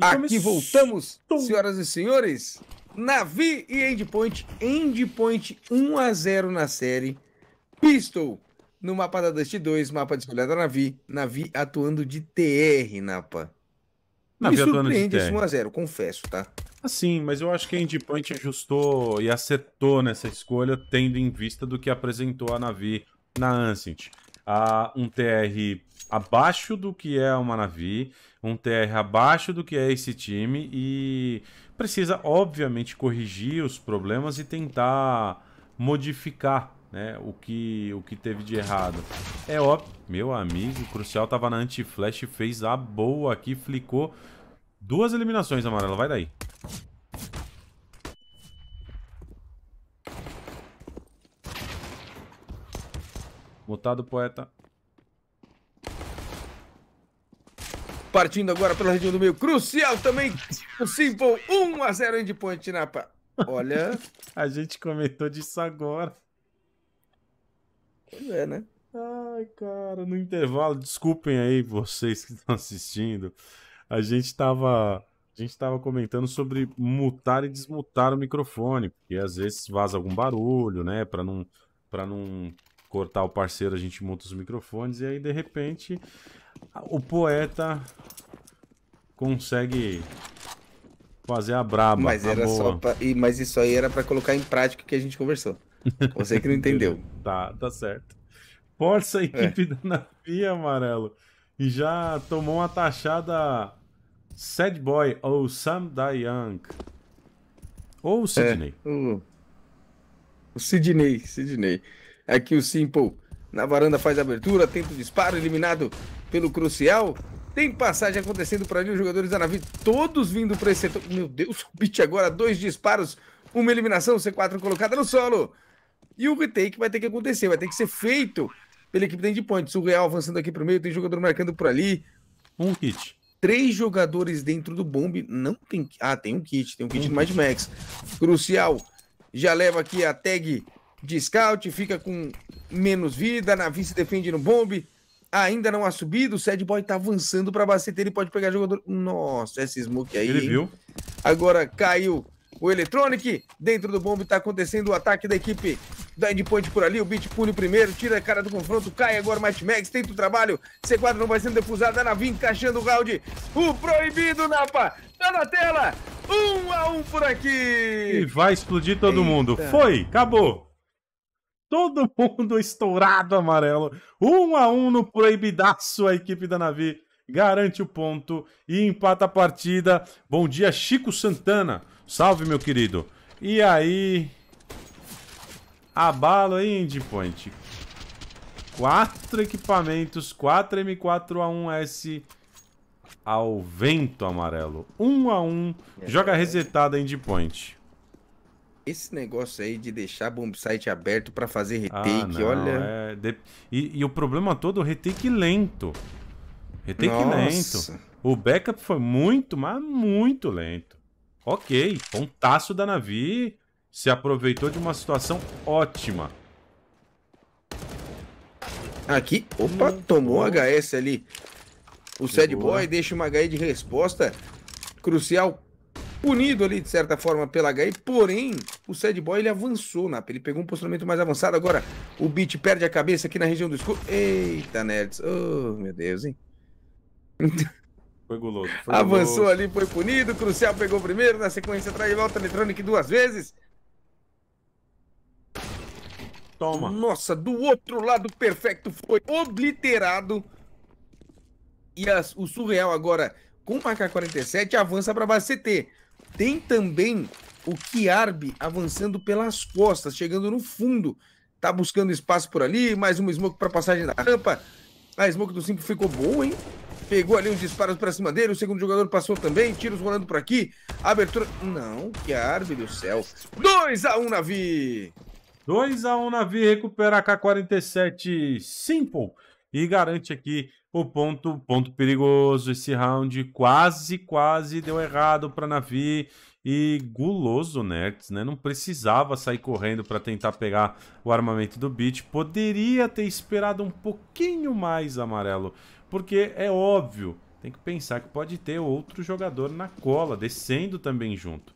Aqui voltamos, senhoras e senhores. Navi e Endpoint. Endpoint 1 a 0 na série. Pistol no mapa da Dust 2, mapa de escolha da Navi. Navi atuando de TR, Napa. Navi Me surpreende esse 1x0, confesso, tá? Assim, mas eu acho que a Endpoint ajustou e acertou nessa escolha, tendo em vista do que apresentou a Navi na Ancient a um TR abaixo do que é o Manavi, um TR abaixo do que é esse time e precisa, obviamente, corrigir os problemas e tentar modificar né, o, que, o que teve de errado. É óbvio, meu amigo, o Crucial tava na anti-flash, fez a boa aqui, flicou duas eliminações amarela, vai daí. Mutado poeta. Partindo agora pela região do meio. Crucial também. O Simple 1 a 0 endpoint na Olha. a gente comentou disso agora. Pois é, né? Ai, cara, no intervalo, desculpem aí vocês que estão assistindo. A gente tava. A gente estava comentando sobre mutar e desmutar o microfone, porque às vezes vaza algum barulho, né? Para não, pra não cortar o parceiro, a gente monta os microfones e aí de repente o poeta consegue fazer a braba. Mas, tá era boa. só pra... Mas isso aí era para colocar em prática o que a gente conversou. Você que não entendeu. tá, tá certo. Força a é. equipe é. da Navia, amarelo. E já tomou uma taxada Sad Boy ou Sam Young. Ou Sidney. É, o... o Sidney, Sidney. Aqui o Simple na varanda faz a abertura, tenta o disparo, eliminado pelo Crucial. Tem passagem acontecendo por ali, os jogadores da nave, todos vindo para esse setor. Meu Deus, o Pit agora, dois disparos, uma eliminação, C4 colocada no solo. E o retake vai ter que acontecer, vai ter que ser feito pela equipe da Indy O Real avançando aqui para o meio, tem jogador marcando por ali. Um kit Três jogadores dentro do bombe, não tem... Ah, tem um kit, tem um kit um do Mad Max. Crucial já leva aqui a tag de scout, fica com menos vida, Navi se defende no bombe, ainda não há subido, o Sad Boy tá avançando pra baceteira e pode pegar jogador. Nossa, esse smoke aí. Ele viu. Agora caiu o Electronic, dentro do bombe tá acontecendo o ataque da equipe da Endpoint por ali, o Beat pune primeiro, tira a cara do confronto, cai agora o Mighty Max, tenta o trabalho, C4 não vai sendo defusado, a Navi encaixando o round, o proibido, Napa, tá na tela, um a um por aqui! E vai explodir todo Eita. mundo, foi, acabou! Todo mundo estourado amarelo. Um a um no proibidaço, a equipe da Navi garante o ponto e empata a partida. Bom dia, Chico Santana. Salve, meu querido. E aí? Abalo aí, Endpoint. Point. Quatro equipamentos, 4 M4A1S ao vento amarelo. Um a um. É Joga resetada, Endpoint. Point. Esse negócio aí de deixar bombsite aberto para fazer ah, retake, ah, não, olha. É... De... E, e, o problema todo é o retake lento. Retake Nossa. lento. O backup foi muito, mas muito lento. Ok, pontaço da Navi. Se aproveitou de uma situação ótima. Aqui, opa, hum, tomou um HS ali. O Sad Boy deixa uma HE de resposta crucial punido ali, de certa forma, pela HI, porém, o Sad Boy ele avançou, Nap. Ele pegou um posicionamento mais avançado. Agora, o Beat perde a cabeça aqui na região do escuro. Eita, nerds. Oh, meu Deus, hein? Foi guloso. Foi Avançou guloso. ali, foi punido. Crucial pegou primeiro. Na sequência, trai volta Electronic duas vezes. Toma. Nossa, do outro lado, perfeito foi obliterado. E as, o surreal agora, com o AK-47, avança para base CT. Tem também o Kiarbi avançando pelas costas, chegando no fundo. Tá buscando espaço por ali, mais uma smoke para passagem da rampa. A smoke do 5 ficou boa, hein? Pegou ali uns disparos para cima dele, o segundo jogador passou também, tiros rolando por aqui. Abertura... Não, Kiarbi do céu. 2x1 um, Navi! 2x1 um, Navi recupera a K-47 Simple e garante aqui o ponto, ponto perigoso. Esse round quase, quase deu errado para Navi. E guloso Nerds, né? né? Não precisava sair correndo para tentar pegar o armamento do Beat. Poderia ter esperado um pouquinho mais, Amarelo. Porque é óbvio, tem que pensar que pode ter outro jogador na cola, descendo também junto.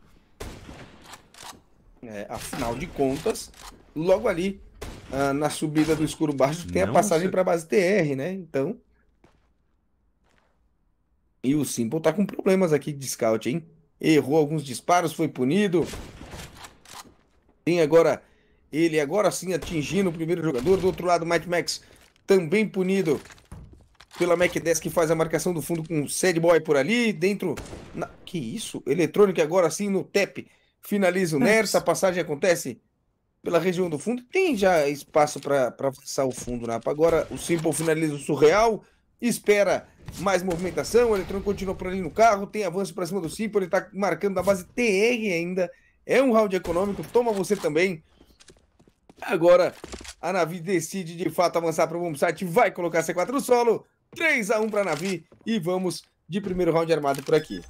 É, afinal de contas, logo ali, ah, na subida do escuro baixo, tem Não a passagem se... para a base TR, né? Então, e o Simple tá com problemas aqui de scout, hein? Errou alguns disparos, foi punido. Tem agora ele agora sim atingindo o primeiro jogador. Do outro lado, Mike Might Max também punido pela Mac 10 que faz a marcação do fundo com o Sad Boy por ali. Dentro. Na... Que isso? Eletrônica agora sim no TEP. Finaliza o Nersa. A passagem acontece pela região do fundo. Tem já espaço para avançar o fundo, Né? Agora o Simple finaliza o Surreal. Espera mais movimentação, o Eletrônico continua por ali no carro, tem avanço para cima do simpo ele está marcando a base TR ainda, é um round econômico, toma você também. Agora a Navi decide de fato avançar para o site vai colocar C4 no solo, 3 a 1 para a Navi e vamos de primeiro round armado por aqui.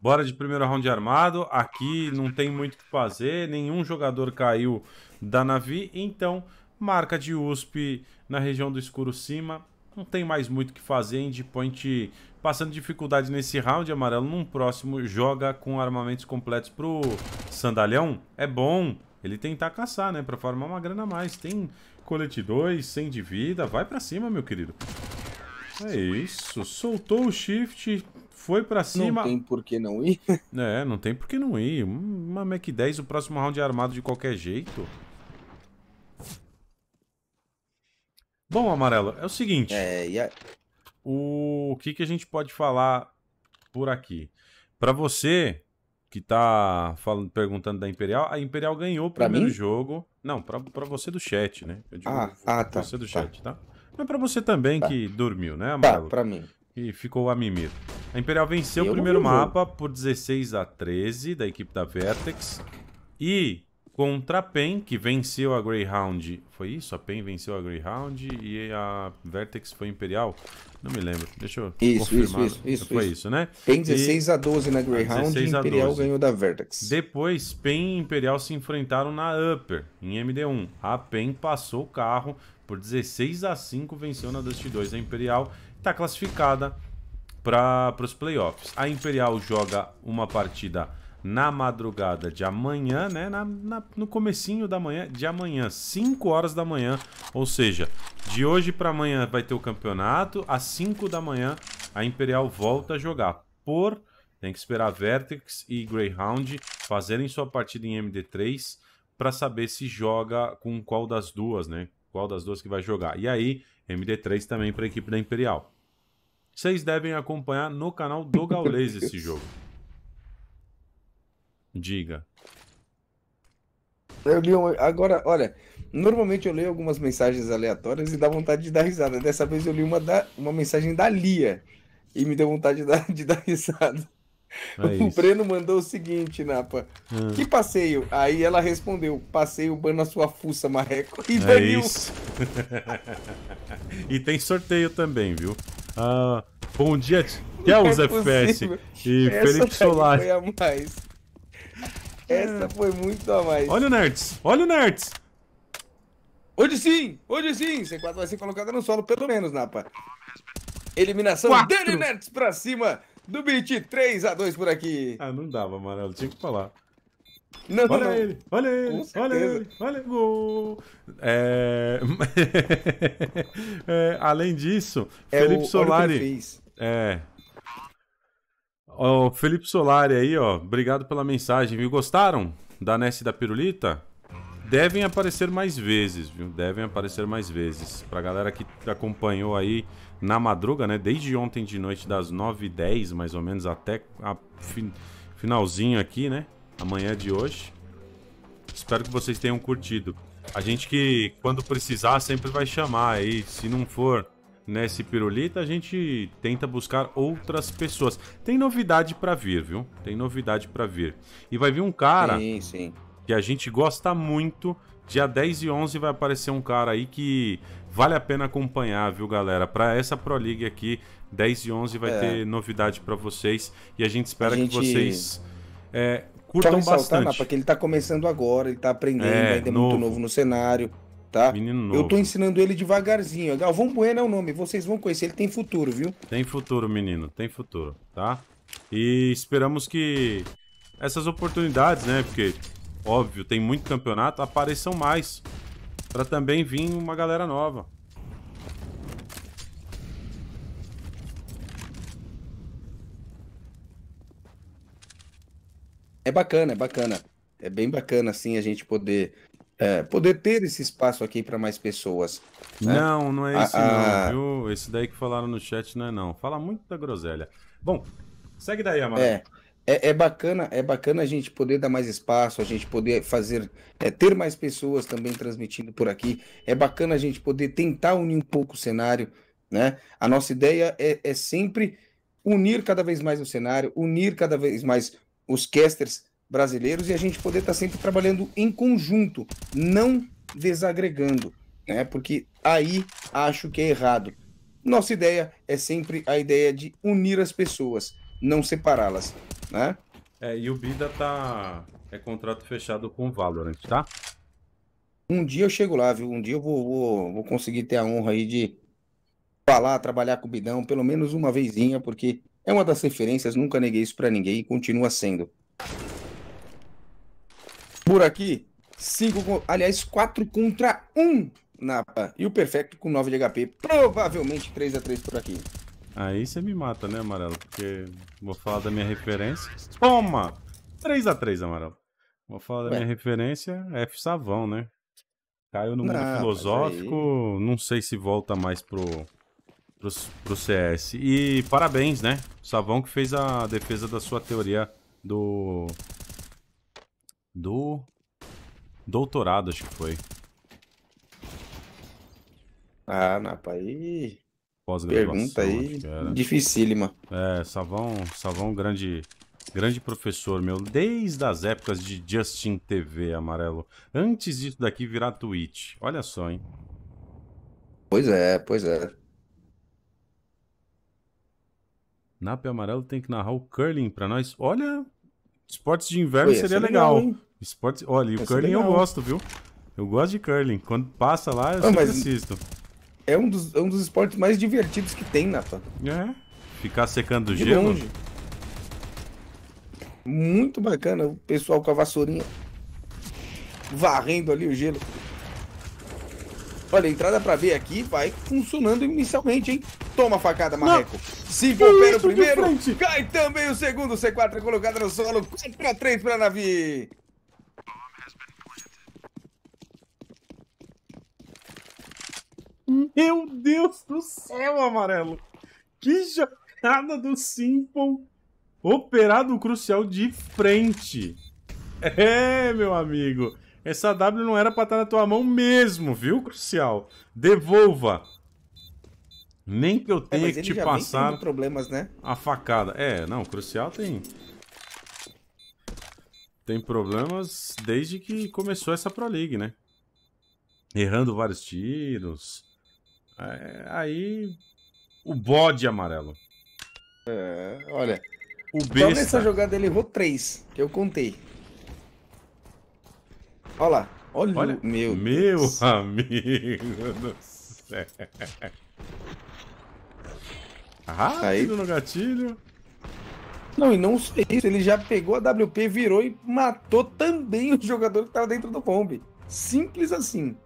Bora de primeiro round armado, aqui não tem muito o que fazer, nenhum jogador caiu da Navi, então marca de USP na região do escuro cima, não tem mais muito o que fazer. Endpoint passando dificuldade nesse round amarelo. Num próximo, joga com armamentos completos pro Sandalhão. É bom ele tentar caçar, né? Pra formar uma grana a mais. Tem colete 2, 100 de vida. Vai pra cima, meu querido. É isso. Soltou o shift, foi pra cima. Não tem por que não ir. é, não tem por que não ir. Uma Mac 10, o próximo round é armado de qualquer jeito. Bom, Amarelo, é o seguinte. É, e a... o... que, que a gente pode falar por aqui? Para você que tá falando, perguntando da Imperial, a Imperial ganhou o primeiro jogo. Não, para você do chat, né? Eu digo, ah, ah, tá. Você do tá. chat, tá? tá? Mas para você também tá. que dormiu, né, tá, Amarelo? Tá, para mim. E ficou a mimir. A Imperial venceu Eu o primeiro mapa por 16 a 13 da equipe da Vertex. E contra a PEN, que venceu a Greyhound. Foi isso? A PEN venceu a Greyhound e a Vertex foi Imperial? Não me lembro. Deixa eu isso, confirmar. Isso, isso, isso. Foi isso, isso né? PEN 16 e... a 12 na Greyhound e Imperial ganhou da Vertex. Depois, PEN e Imperial se enfrentaram na Upper, em MD1. A PEN passou o carro por 16 a 5, venceu na Dust 2. A Imperial está classificada para os playoffs. A Imperial joga uma partida na madrugada de amanhã, né? Na, na, no comecinho da manhã, de amanhã, 5 horas da manhã. Ou seja, de hoje para amanhã vai ter o campeonato. Às 5 da manhã, a Imperial volta a jogar. Por tem que esperar Vertex e Greyhound fazerem sua partida em MD3 para saber se joga com qual das duas, né? Qual das duas que vai jogar. E aí, MD3 também para a equipe da Imperial. Vocês devem acompanhar no canal do Gaules esse jogo. Diga. Eu li um... Agora, olha, normalmente eu leio algumas mensagens aleatórias e dá vontade de dar risada. Dessa vez eu li uma, da... uma mensagem da Lia e me deu vontade de dar, de dar risada. É o Breno mandou o seguinte, Napa. Hum. Que passeio? Aí ela respondeu: passeio banho na sua fuça, marreco. E baniu. É isso. e tem sorteio também, viu? Ah, bom dia, Kelz é FS. E Essa Felipe Solar. Essa foi muito a mais. Olha o Nerds! Olha o Nerds! Hoje sim! Hoje sim! C4 vai ser colocada no solo, pelo menos, Napa. Eliminação Quatro. dele, Nerds, pra cima do beat 3 a 2 por aqui. Ah, não dava, amarelo. Tinha que falar. Não, olha, não. Ele, olha ele, olha ele, olha ele, gol! É... é, além disso, é Felipe o, Solari. É, Ó, o Felipe Solari aí, ó. Obrigado pela mensagem, viu? Gostaram da Ness da Pirulita? Devem aparecer mais vezes, viu? Devem aparecer mais vezes. Pra galera que acompanhou aí na madruga, né? Desde ontem de noite, das 9h10, mais ou menos, até a finalzinho aqui, né? Amanhã de hoje. Espero que vocês tenham curtido. A gente que, quando precisar, sempre vai chamar aí. Se não for nesse pirulita, a gente tenta buscar outras pessoas. Tem novidade para vir, viu? Tem novidade para vir. E vai vir um cara sim, sim. que a gente gosta muito. Dia 10 e 11 vai aparecer um cara aí que vale a pena acompanhar, viu, galera? Para essa Pro League aqui, 10 e 11 vai é. ter novidade para vocês. E a gente espera a gente... que vocês é, curtam bastante. porque ele tá começando agora, ele tá aprendendo, é, ainda é novo. muito novo no cenário tá? Menino novo. Eu tô ensinando ele devagarzinho. Galvão Bueno é o nome, vocês vão conhecer, ele tem futuro, viu? Tem futuro, menino, tem futuro, tá? E esperamos que essas oportunidades, né? Porque, óbvio, tem muito campeonato, apareçam mais. para também vir uma galera nova. É bacana, é bacana. É bem bacana, assim, a gente poder é, poder ter esse espaço aqui para mais pessoas. Né? Não, não é isso não, viu? Esse daí que falaram no chat não é não. Fala muito da groselha. Bom, segue daí, Amaro. É, é, é, bacana, é bacana a gente poder dar mais espaço, a gente poder fazer, é, ter mais pessoas também transmitindo por aqui. É bacana a gente poder tentar unir um pouco o cenário, né? A nossa ideia é, é sempre unir cada vez mais o cenário, unir cada vez mais os casters brasileiros e a gente poder estar tá sempre trabalhando em conjunto, não desagregando, né? Porque aí acho que é errado. Nossa ideia é sempre a ideia de unir as pessoas, não separá-las, né? É, e o Bida tá é contrato fechado com o Valorant, tá? Um dia eu chego lá, viu? Um dia eu vou, vou, vou conseguir ter a honra aí de falar, trabalhar com o Bidão, pelo menos uma vezinha, porque é uma das referências, nunca neguei isso para ninguém e continua sendo por aqui. Cinco, aliás, 4 contra 1 um Napa. E o Perfecto com 9 de HP. Provavelmente 3x3 por aqui. Aí você me mata, né, Amarelo? Porque vou falar da minha referência. Toma! 3x3, Amarelo. Vou falar da Ué. minha referência, F Savão, né? Caiu no mundo não, filosófico, aí... não sei se volta mais pro, pro, pro CS. E parabéns, né? Savão que fez a defesa da sua teoria do do doutorado, acho que foi. Ah, Napa, aí... Pergunta aí, dificílima. É, Savão, Savão grande, grande professor meu, desde as épocas de Justin TV, Amarelo. Antes disso daqui virar Twitch. Olha só, hein? Pois é, pois é. Nap Amarelo tem que narrar o curling pra nós. Olha, Esportes de inverno seria é legal. legal Esportes... Olha, o é curling eu gosto, viu? Eu gosto de curling. Quando passa lá, eu ah, sempre assisto. É um, dos, é um dos esportes mais divertidos que tem, Nathan. É. Ficar secando o gelo. Longe. Muito bacana. O pessoal com a vassourinha varrendo ali o gelo. Olha, a entrada pra ver aqui vai funcionando inicialmente, hein? Toma a facada, Marreco. Não. Se o primeiro, cai também o segundo. C4 é colocado no solo. 4x3 pra Navi. Meu Deus do céu, amarelo. Que jogada do Simple. Operado crucial de frente. É, meu amigo. Essa W não era pra estar tá na tua mão mesmo, viu, Crucial? Devolva. Nem que eu é, tenha é, que te passar problemas, né? a facada. É, não, Crucial tem... Tem problemas desde que começou essa Pro League, né? Errando vários tiros. É, aí... O bode amarelo. É, olha... O besta... Só nessa jogada ele errou três, que eu contei. Olha lá. Olha, Olha meu. Meu Deus. amigo do céu. Rápido tá Aí. no gatilho. Não, e não sei. isso, ele já pegou a WP, virou e matou também o jogador que estava dentro do bombe. Simples assim.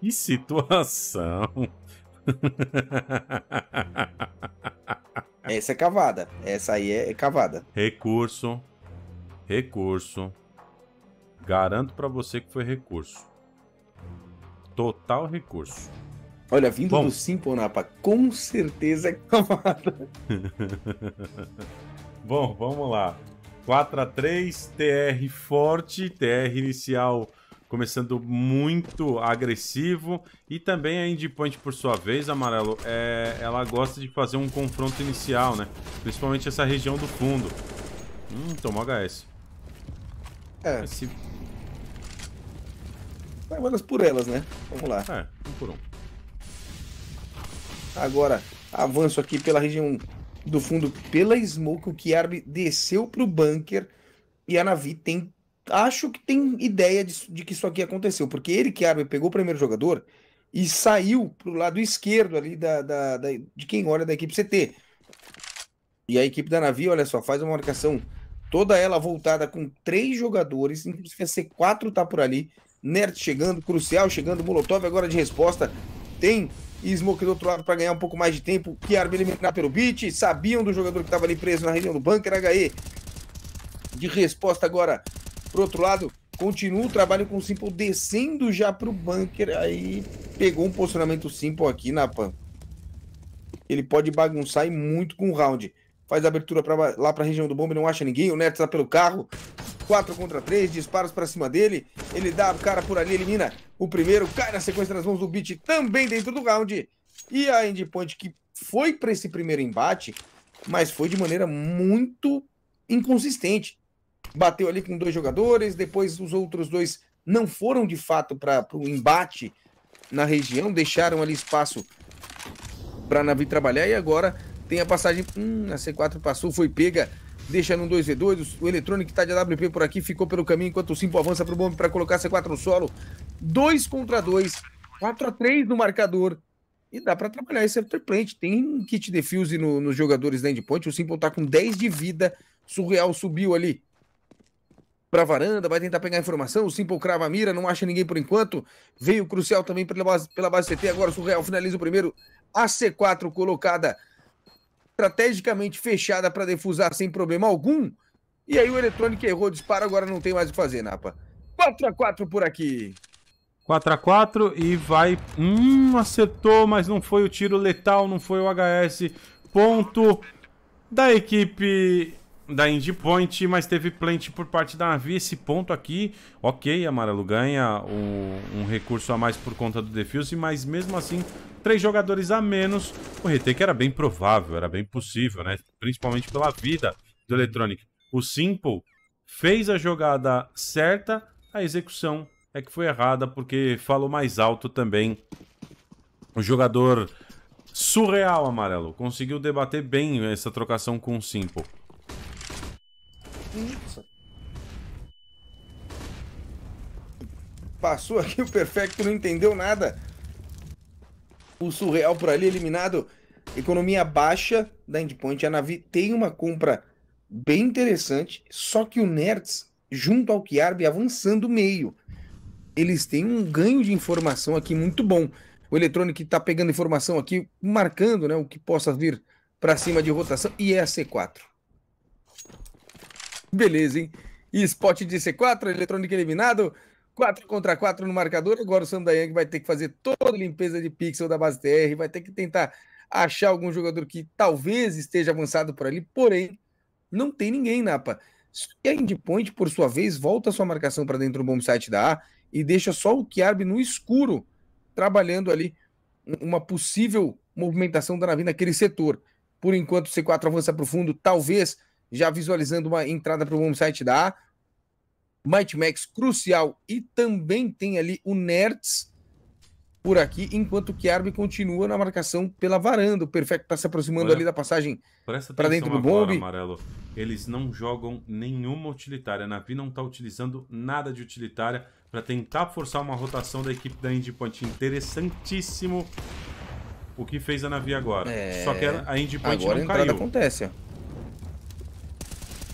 Que situação! É, essa é cavada. Essa aí é, cavada. Recurso. Recurso. Garanto para você que foi recurso. Total recurso. Olha, vindo Bom. do Simple Napa, com certeza é cavada. Bom, vamos lá. 4 x 3 TR forte, TR inicial começando muito agressivo. E também a Indie Point, por sua vez, Amarelo, é... ela gosta de fazer um confronto inicial, né? Principalmente essa região do fundo. Hum, tomou HS. É. Esse... Vai elas por elas, né? Vamos lá. É, um por um. Agora, avanço aqui pela região do fundo pela smoke. O Kiarb desceu pro bunker. E a Navi tem acho que tem ideia de, de que isso aqui aconteceu, porque ele que abre, pegou o primeiro jogador e saiu pro lado esquerdo ali da, da, da, de quem olha da equipe CT. E a equipe da Navi, olha só, faz uma marcação toda ela voltada com três jogadores, inclusive a C4 tá por ali, Nerd chegando, Crucial chegando, Molotov agora de resposta, tem Smoke do outro lado para ganhar um pouco mais de tempo, Kiarba eliminado pelo beat, sabiam do jogador que estava ali preso na região do bunker, HE de resposta agora por outro lado, continua o trabalho com o Simple descendo já para o bunker. Aí pegou um posicionamento Simple aqui na PAN. Ele pode bagunçar e muito com o round. Faz a abertura pra, lá para a região do bombe, não acha ninguém. O Neto está pelo carro. 4 contra 3, disparos para cima dele. Ele dá o cara por ali, elimina o primeiro. Cai na sequência nas mãos do Beat também dentro do round. E a Endpoint que foi para esse primeiro embate, mas foi de maneira muito inconsistente bateu ali com dois jogadores, depois os outros dois não foram de fato para o embate na região, deixaram ali espaço para Navi trabalhar e agora tem a passagem. Hum, a C4 passou, foi pega, deixa num 2v2. O eletrônico está de AWP por aqui, ficou pelo caminho enquanto o Simpo avança para o bombe para colocar a C4 no solo. 2 contra 2, 4 a 3 no marcador. E dá para trabalhar esse afterplant. Tem um kit defuse no, nos jogadores da endpoint. O Simple tá com 10 de vida. Surreal subiu ali para a varanda, vai tentar pegar informação. O Simple crava a mira, não acha ninguém por enquanto. Veio crucial também pela base, pela base CT. Agora o Surreal finaliza o primeiro. A C4 colocada estrategicamente fechada para defusar sem problema algum. E aí o eletrônico errou, dispara, agora não tem mais o que fazer, Napa. 4x4 por aqui. 4x4 e vai. Hum, acertou, mas não foi o tiro letal, não foi o HS. Ponto da equipe da Indie Point, mas teve plant por parte da Navi. Esse ponto aqui, ok, Amarelo ganha um, um recurso a mais por conta do defuse, mas mesmo assim, três jogadores a menos. O retake era bem provável, era bem possível, né? Principalmente pela vida do Electronic. O Simple fez a jogada certa, a execução é que foi errada, porque falou mais alto também o jogador surreal amarelo. Conseguiu debater bem essa trocação com o Simple. Nossa. Passou aqui o Perfecto, não entendeu nada. O Surreal por ali eliminado. Economia baixa da Endpoint. A Navi tem uma compra bem interessante, só que o Nerds, junto ao Kiarbi, avançando meio. Eles têm um ganho de informação aqui muito bom. O Electronic está pegando informação aqui, marcando né, o que possa vir para cima de rotação, e é a C4. Beleza, hein? E spot de C4, eletrônico eliminado. 4 contra 4 no marcador. Agora o Sandayang vai ter que fazer toda a limpeza de pixel da base TR, vai ter que tentar achar algum jogador que talvez esteja avançado por ali, porém, não tem ninguém, Napa. E a Endpoint, por sua vez, volta sua marcação para dentro do bom site da A e deixa só o Kiarbi no escuro, trabalhando ali uma possível movimentação da nave naquele setor. Por enquanto, o C4 avança para o fundo, talvez já visualizando uma entrada para o site da Might Max crucial e também tem ali o Nerds por aqui, enquanto que Arby continua na marcação pela varanda. O Perfect está se aproximando Olha, ali da passagem para dentro do bombe. Amarelo. Eles não jogam nenhuma utilitária. A Navi não está utilizando nada de utilitária para tentar forçar uma rotação da equipe da Endpoint. Point. Interessantíssimo o que fez a Navi agora. É... Só que a Endpoint Point agora não a caiu. acontece.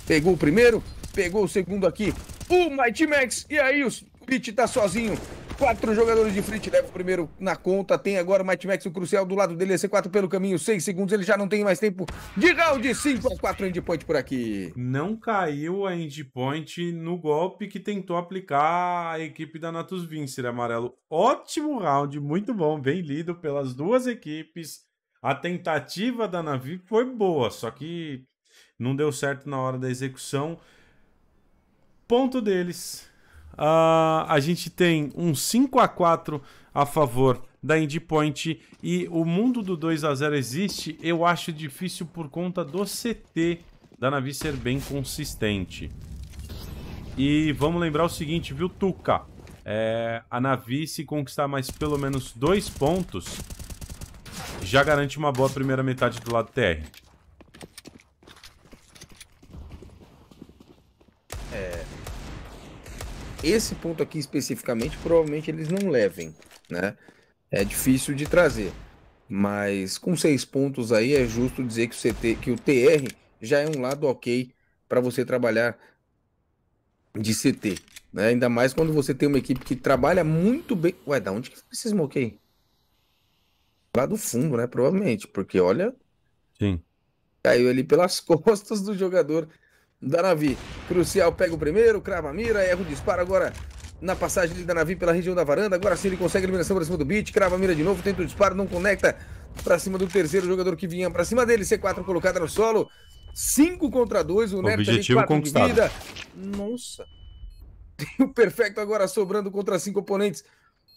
Pegou o primeiro, pegou o segundo aqui. O Mighty Max. E aí, o Pit tá sozinho. Quatro jogadores de frente, leva o primeiro na conta. Tem agora o Mighty Max, o crucial do lado dele. É C4 pelo caminho, seis segundos. Ele já não tem mais tempo de round. 5 a 4 endpoint por aqui. Não caiu a endpoint no golpe que tentou aplicar a equipe da Natus Vincere, amarelo. Ótimo round, muito bom, bem lido pelas duas equipes. A tentativa da Navi foi boa, só que não deu certo na hora da execução. Ponto deles. Uh, a gente tem um 5 a 4 a favor da Endpoint Point e o mundo do 2 a 0 existe, eu acho difícil por conta do CT da Navi ser bem consistente. E vamos lembrar o seguinte, viu, Tuca? É, a Navi, se conquistar mais pelo menos dois pontos, já garante uma boa primeira metade do lado TR. esse ponto aqui especificamente, provavelmente eles não levem, né? É difícil de trazer. Mas com seis pontos aí é justo dizer que o, CT, que o TR já é um lado ok para você trabalhar de CT. Né? Ainda mais quando você tem uma equipe que trabalha muito bem. Ué, da onde que foi esse smoke aí? Lá do fundo, né? Provavelmente, porque olha. Sim. Caiu ali pelas costas do jogador da Navi. Crucial pega o primeiro, crava a mira, erra o disparo agora na passagem da Navi pela região da varanda. Agora sim ele consegue a eliminação para cima do Beat, crava a mira de novo, tenta o disparo, não conecta para cima do terceiro jogador que vinha para cima dele. C4 colocada no solo. 5 contra 2, o, o Neto Objetivo ali, conquistado. Nossa. Tem o perfeito agora sobrando contra cinco oponentes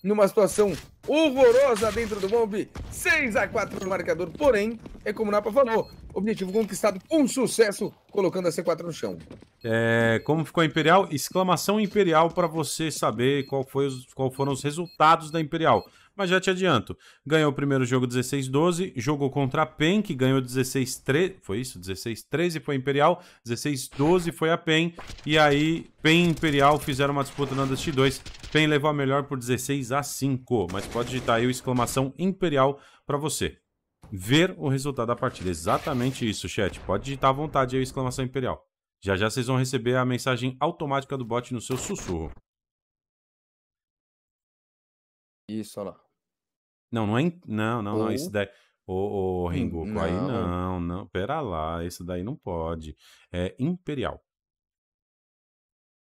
numa situação horrorosa dentro do Bombe. 6 a 4 no marcador, porém, é como o Napa falou, objetivo conquistado com sucesso, colocando a C4 no chão. É, como ficou a Imperial? Exclamação Imperial para você saber qual, foi os, qual foram os resultados da Imperial. Mas já te adianto, ganhou o primeiro jogo 16-12, jogou contra a PEN, que ganhou 16-13, foi isso? 16-13 foi a Imperial, 16-12 foi a PEN, e aí PEN e Imperial fizeram uma disputa na Dust 2, Pen levou a melhor por 16 a 5, mas pode digitar aí o exclamação Imperial para você. Ver o resultado da partida. Exatamente isso, chat. Pode digitar à vontade aí o exclamação Imperial. Já já vocês vão receber a mensagem automática do bot no seu sussurro. Isso, olha lá. Não, não é. In... Não, não, Ou... não. daí. Ô, ô aí não, não. Pera lá, isso daí não pode. É Imperial.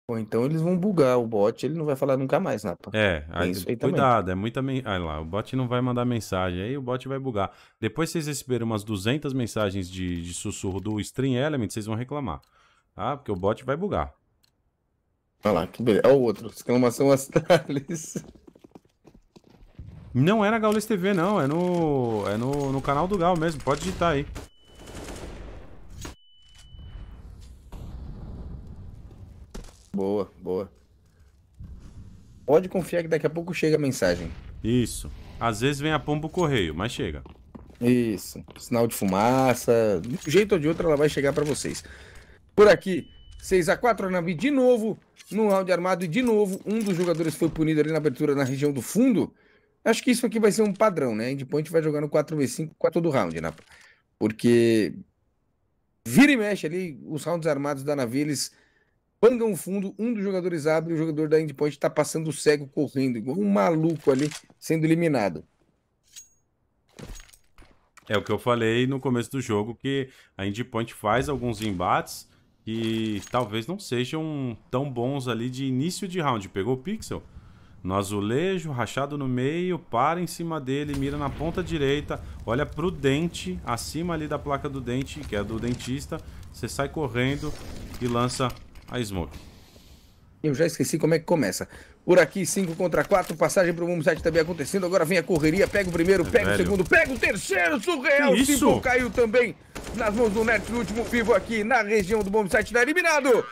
Ou então eles vão bugar o bot, ele não vai falar nunca mais, Napa. Né, é, é, aí, isso aí cuidado, também. é muita men... aí lá, o bot não vai mandar mensagem, aí o bot vai bugar. Depois vocês receberam umas 200 mensagens de, de sussurro do String Element, vocês vão reclamar. Ah, porque o bot vai bugar. Olha lá, que beleza. Olha o outro, exclamação astralis. Não é na Gaules TV, não, é no é no, no canal do Gal mesmo, pode digitar aí. Boa, boa. Pode confiar que daqui a pouco chega a mensagem. Isso. Às vezes vem a o correio, mas chega. Isso. Sinal de fumaça. De um jeito ou de outro ela vai chegar para vocês. Por aqui, 6x4 na de novo, no round armado e de novo, um dos jogadores foi punido ali na abertura na região do fundo. Acho que isso aqui vai ser um padrão, né? Depois a gente vai jogar no 4v5 com todo round, né? Porque vira e mexe ali, os rounds armados da Navi, eles panga um fundo, um dos jogadores abre e o jogador da endpoint está passando cego correndo, igual um maluco ali sendo eliminado. É o que eu falei no começo do jogo, que a endpoint faz alguns embates que talvez não sejam tão bons ali de início de round. Pegou o pixel no azulejo, rachado no meio, para em cima dele, mira na ponta direita, olha pro dente, acima ali da placa do dente, que é do dentista, você sai correndo e lança a Smoke. Eu já esqueci como é que começa. Por aqui, 5 contra 4, passagem pro Mundo 7 também acontecendo. Agora vem a correria, pega o primeiro, é pega velho. o segundo, pega o terceiro, surreal. Que isso? caiu também nas mãos do Nets, no último vivo aqui na região do Bombsite, Site, tá eliminado.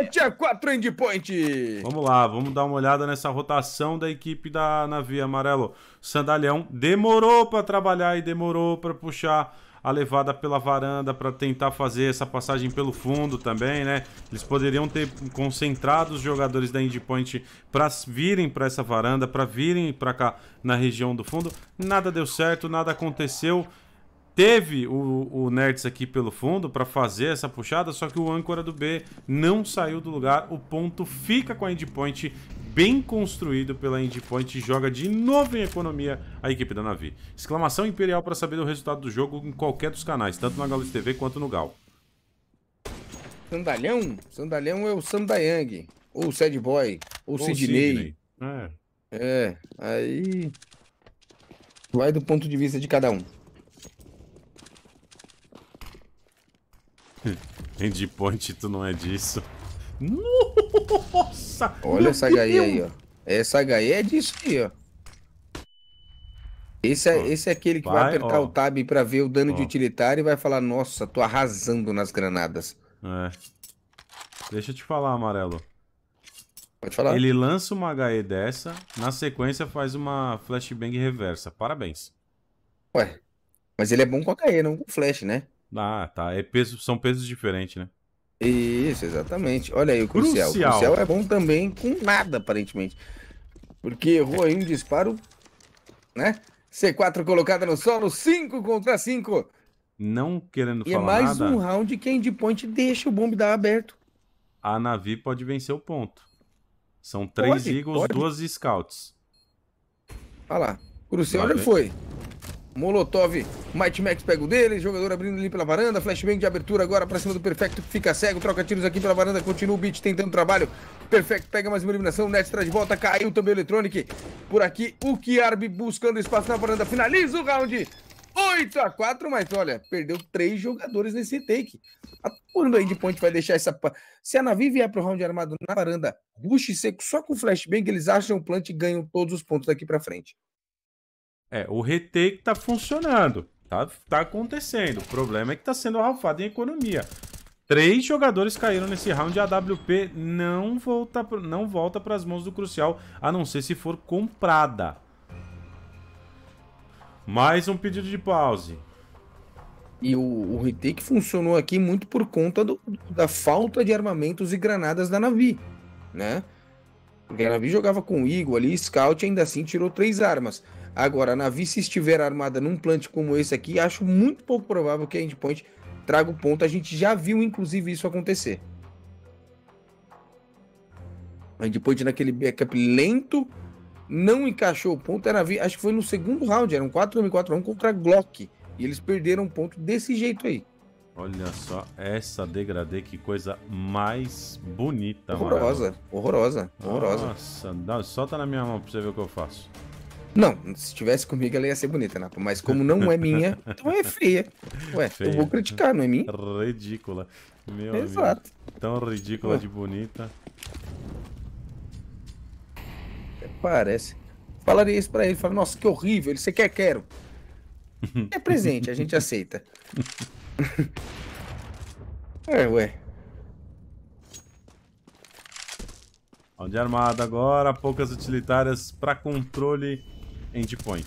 7x4 endpoint. Vamos lá, vamos dar uma olhada nessa rotação da equipe da Navia Amarelo. Sandalhão demorou para trabalhar e demorou para puxar a levada pela varanda para tentar fazer essa passagem pelo fundo também, né? Eles poderiam ter concentrado os jogadores da Endpoint Point para virem para essa varanda, para virem para cá na região do fundo. Nada deu certo, nada aconteceu. Teve o, o Nerds aqui pelo fundo para fazer essa puxada, só que o âncora do B não saiu do lugar. O ponto fica com a endpoint bem construído pela Endpoint e joga de novo em economia a equipe da Navi. Exclamação Imperial para saber o resultado do jogo em qualquer dos canais, tanto na Galo TV quanto no Gal. Sandalhão? Sandalhão é o Sandayang, ou o Sad Boy, ou o Sidney. Sidney. É. é, aí vai do ponto de vista de cada um. Endpoint, tu não é disso. Nossa! Olha essa HE aí, ó. Essa HE é disso aí, ó. Esse é, ó, esse é aquele que vai, vai apertar o tab para ver o dano de utilitário e vai falar, nossa, tô arrasando nas granadas. É. Deixa eu te falar, Amarelo. Pode falar. Ele lança uma HE dessa, na sequência faz uma flashbang reversa. Parabéns. Ué, mas ele é bom com HE, não com flash, né? Ah, tá. É peso, são pesos diferentes, né? Isso, exatamente. Olha aí o crucial. crucial. O crucial é bom também com nada, aparentemente. Porque errou aí um disparo, né? C4 colocada no solo, 5 contra 5. Não querendo e é falar nada. E mais um round que a endpoint deixa o bombe dar aberto. A Navi pode vencer o ponto. São três pode, Eagles, pode. duas Scouts. Olha lá. Crucial já foi. Molotov, Might Max pega o dele, jogador abrindo ali pela varanda, flashbang de abertura agora pra cima do Perfecto, que fica cego, troca tiros aqui pela varanda, continua o beat tentando trabalho, Perfecto pega mais uma eliminação, Nets traz de volta, caiu também o Electronic, por aqui o Kiarbi buscando espaço na varanda, finaliza o round, 8 a 4 mas olha, perdeu três jogadores nesse retake. A turma aí vai deixar essa. Se a Navi vier pro round armado na varanda, bush seco, só com flashbang, eles acham o plant e ganham todos os pontos daqui para frente. É, o retake tá funcionando. Tá, tá acontecendo. O problema é que tá sendo ralfado em economia. Três jogadores caíram nesse round e a AWP não volta, não volta para as mãos do Crucial, a não ser se for comprada. Mais um pedido de pause. E o, o retake funcionou aqui muito por conta do, da falta de armamentos e granadas da Navi, né? Porque a Navi jogava com Eagle ali, Scout, ainda assim tirou três armas. Agora, a Navi, se estiver armada num plant como esse aqui, acho muito pouco provável que a Endpoint traga o ponto. A gente já viu, inclusive, isso acontecer. A Endpoint naquele backup lento não encaixou o ponto. A é Navi, acho que foi no segundo round, era um 4x4 contra a Glock. E eles perderam um ponto desse jeito aí. Olha só essa degradê, que coisa mais bonita, Horrorosa, horrorosa, horrorosa. Nossa, dá, solta na minha mão pra você ver o que eu faço. Não, se tivesse comigo ela ia ser bonita, Napa. Né? Mas como não é minha, então é feia. Ué, feia. eu vou criticar, não é minha? Ridícula. Meu Exato. Amigo. Tão ridícula Ué. de bonita. É, parece. Falaria isso pra ele. falaria: nossa, que horrível. Ele, você quer? Quero. É presente, a gente aceita. é, ué. Onde armada agora, poucas utilitárias para controle endpoint.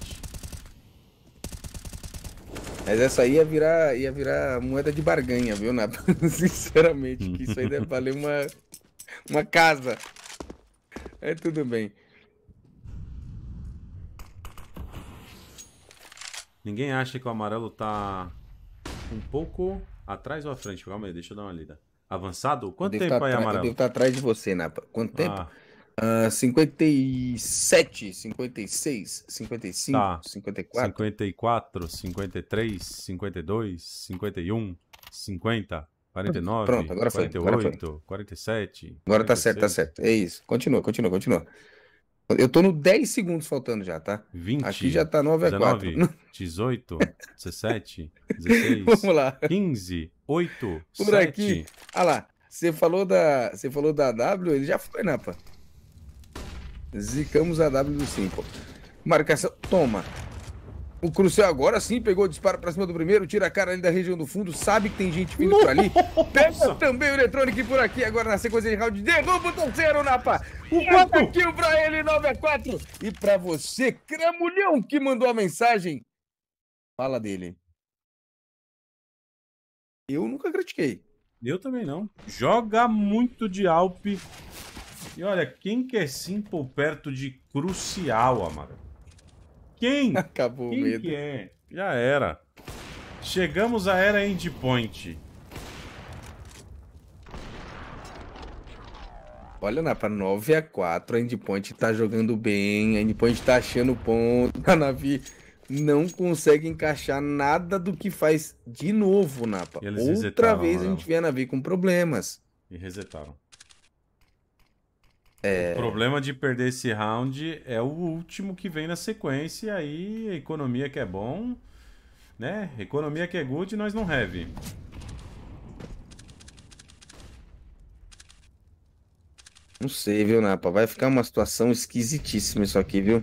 Mas essa aí ia virar, ia virar moeda de barganha, viu, Napa? Sinceramente, que isso aí deve valer uma, uma casa. É tudo bem. Ninguém acha que o amarelo tá um pouco atrás ou à frente? Calma aí, deixa eu dar uma lida. Avançado? Quanto tempo tá aí, amarelo? Eu devo estar tá atrás de você, Napa. Quanto ah. tempo? Ah. 57, 56, 55, tá. 54. 54, 53, 52, 51, 50, 49, Pronto, agora 48, agora foi. 47. Agora 46. tá certo, tá certo. É isso. Continua, continua, continua. Eu tô no 10 segundos faltando já, tá? 20. Aqui já tá 9 19, a 4. 18, 17, 16. Vamos lá. 15, 8, Por 7. aqui. Ah lá. Você falou da, você falou da W, ele já foi, Napa. Né, Zicamos a W do Simple. Marcação. Toma. O Cruzeiro agora sim pegou o disparo pra cima do primeiro, tira a cara ali da região do fundo, sabe que tem gente vindo por ali. Pega também o Eletronic por aqui, agora na sequência de round, derruba o terceiro, Napa. O quarto kill pra ele, 9 a 4 E pra você, Cramulhão, que mandou a mensagem, fala dele. Eu nunca critiquei. Eu também não. Joga muito de Alpe. E olha, quem quer é Simple perto de Crucial, Amaro? Quem? Acabou quem o medo. Que é? Já era. Chegamos à era Endpoint. Olha, Napa, 9 a 4 a Endpoint tá jogando bem, a Endpoint tá achando ponto, a Navi não consegue encaixar nada do que faz de novo, Napa. Outra vez a gente vê a Navi com problemas. E resetaram. É... O problema de perder esse round é o último que vem na sequência, e aí economia que é bom, né? Economia que é good, nós não have. Não sei, viu, Napa? Vai ficar uma situação esquisitíssima isso aqui, viu?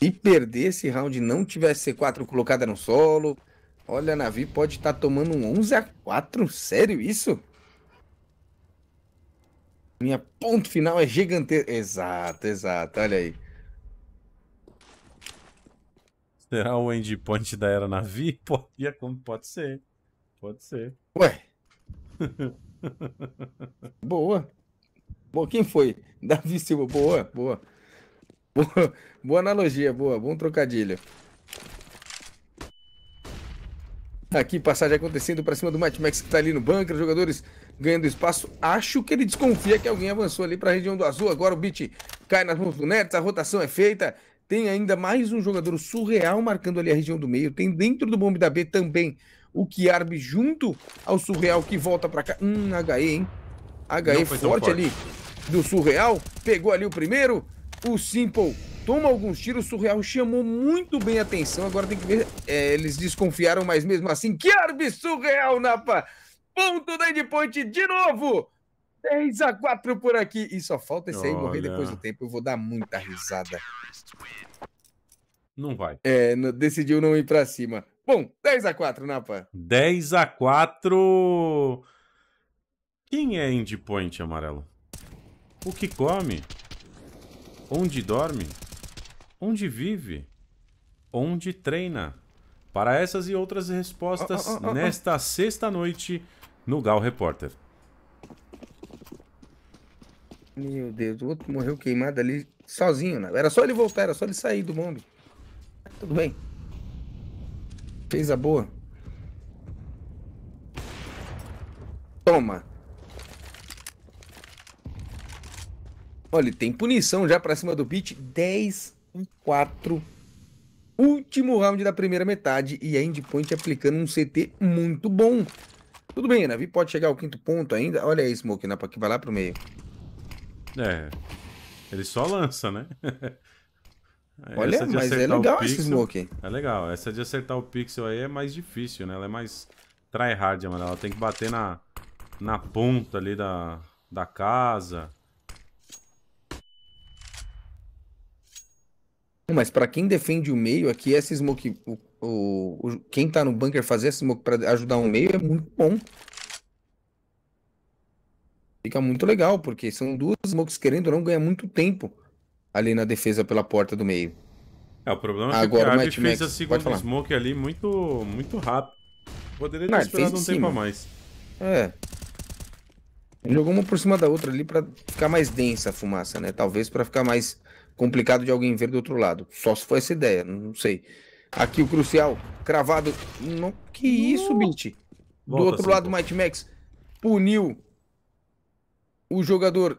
E perder esse round não tivesse C4 colocada no solo. Olha, a Navi pode estar tá tomando um 11 a 4. Sério isso? Minha ponto final é gigante Exato, exato. Olha aí. Será o endpoint da era Navi? Pode, como pode ser. Pode ser. Ué. boa. Boa, quem foi? Davi Silva. Boa, boa. Boa, boa analogia, boa. Bom trocadilho. Aqui, passagem acontecendo para cima do Matt Max que está ali no bunker. Jogadores ganhando espaço. Acho que ele desconfia que alguém avançou ali para a região do azul. Agora o Bit cai nas mãos do Nets, a rotação é feita. Tem ainda mais um jogador surreal marcando ali a região do meio. Tem dentro do bombe da B também o Kiarbi junto ao surreal que volta para cá. Hum, HE, hein? HE forte, forte ali do surreal. Pegou ali o primeiro. O Simple toma alguns tiros, o Surreal chamou muito bem a atenção. Agora tem que ver. É, eles desconfiaram, mas mesmo assim, kiarbe Surreal, Napa! ponto da Endpoint de novo. 10 a 4 por aqui. E só falta esse aí morrer depois do tempo. Eu vou dar muita risada. Não vai. É, decidiu não ir pra cima. Bom, 10 a 4, Napa. 10 a 4. Quem é Endpoint, amarelo? O que come? Onde dorme? Onde vive? Onde treina? Para essas e outras ah, ah, respostas, oh, oh, oh, nesta sexta noite, no Gal Repórter. Meu Deus, o outro morreu queimado ali sozinho. Né? Era só ele voltar, era só ele sair do mundo. Tudo bem. Fez a boa. Toma. Olha, tem punição já para cima do beat 10 e 4. Último round da primeira metade. E a Endpoint aplicando um CT muito bom. Tudo bem, Navi pode chegar ao quinto ponto ainda. Olha aí, Smoke, na que vai lá pro meio. É. Ele só lança, né? Olha, mas é legal pixel, esse Smoke. É legal. Essa de acertar o pixel aí é mais difícil, né? Ela é mais tryhard, mano. Ela tem que bater na, na ponta ali da, da casa. Mas para quem defende o meio aqui, essa Smoke, o, o quem tá no bunker fazer a smoke pra ajudar um meio é muito bom. Fica muito legal, porque são duas smokes querendo ou não ganhar muito tempo ali na defesa pela porta do meio. É, o problema é que Agora, o Gabi fez a segunda smoke ali muito, muito rápido. Poderia ter não, esperado um tempo a mais. É. Jogou uma por cima da outra ali para ficar mais densa a fumaça, né? Talvez para ficar mais complicado de alguém ver do outro lado. Só se foi essa ideia, não sei. Aqui o crucial, cravado. No... Que isso, Bint? Do outro lado, o Might Max puniu o jogador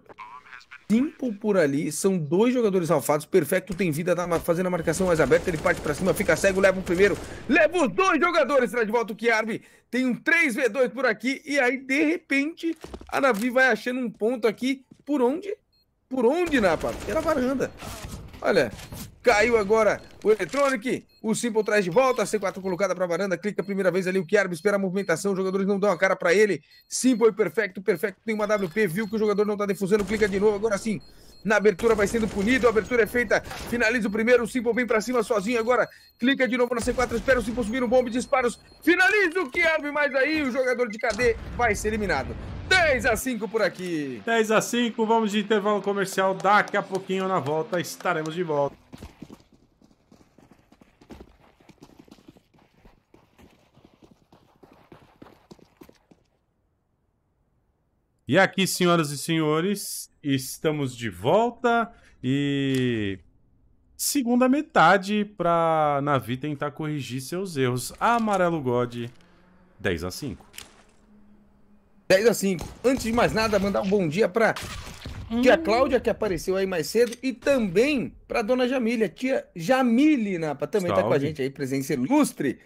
Simple por ali, são dois jogadores alfados, Perfecto tem vida, tá fazendo a marcação mais aberta, ele parte pra cima, fica cego, leva o primeiro, leva os dois jogadores, traz de volta o Kiarbi, tem um 3v2 por aqui, e aí, de repente, a Navi vai achando um ponto aqui, por onde? Por onde, Napa? Pela varanda. Olha, Caiu agora o Electronic. O Simple traz de volta. C4 colocada para varanda. Clica a primeira vez ali. O Kiarbo espera a movimentação. Os jogadores não dão a cara para ele. Simple perfeito. Perfeito tem uma WP. Viu que o jogador não está defusando. Clica de novo. Agora sim. Na abertura vai sendo punido. A abertura é feita. Finaliza o primeiro. O Simple vem para cima sozinho agora. Clica de novo na C4. Espera o Simple subir um bombe. Disparos. Finaliza o Kiarbo. mais aí o jogador de KD vai ser eliminado. 10 a 5 por aqui. 10 a 5. Vamos de intervalo comercial. Daqui a pouquinho na volta estaremos de volta. E aqui, senhoras e senhores, estamos de volta e segunda metade para Navi tentar corrigir seus erros. Amarelo God, 10 a 5. 10 a 5. Antes de mais nada, mandar um bom dia para a tia hum. Cláudia, que apareceu aí mais cedo, e também para dona Jamília. Tia Jamile, Napa, também Salve. tá com a gente aí, presença ilustre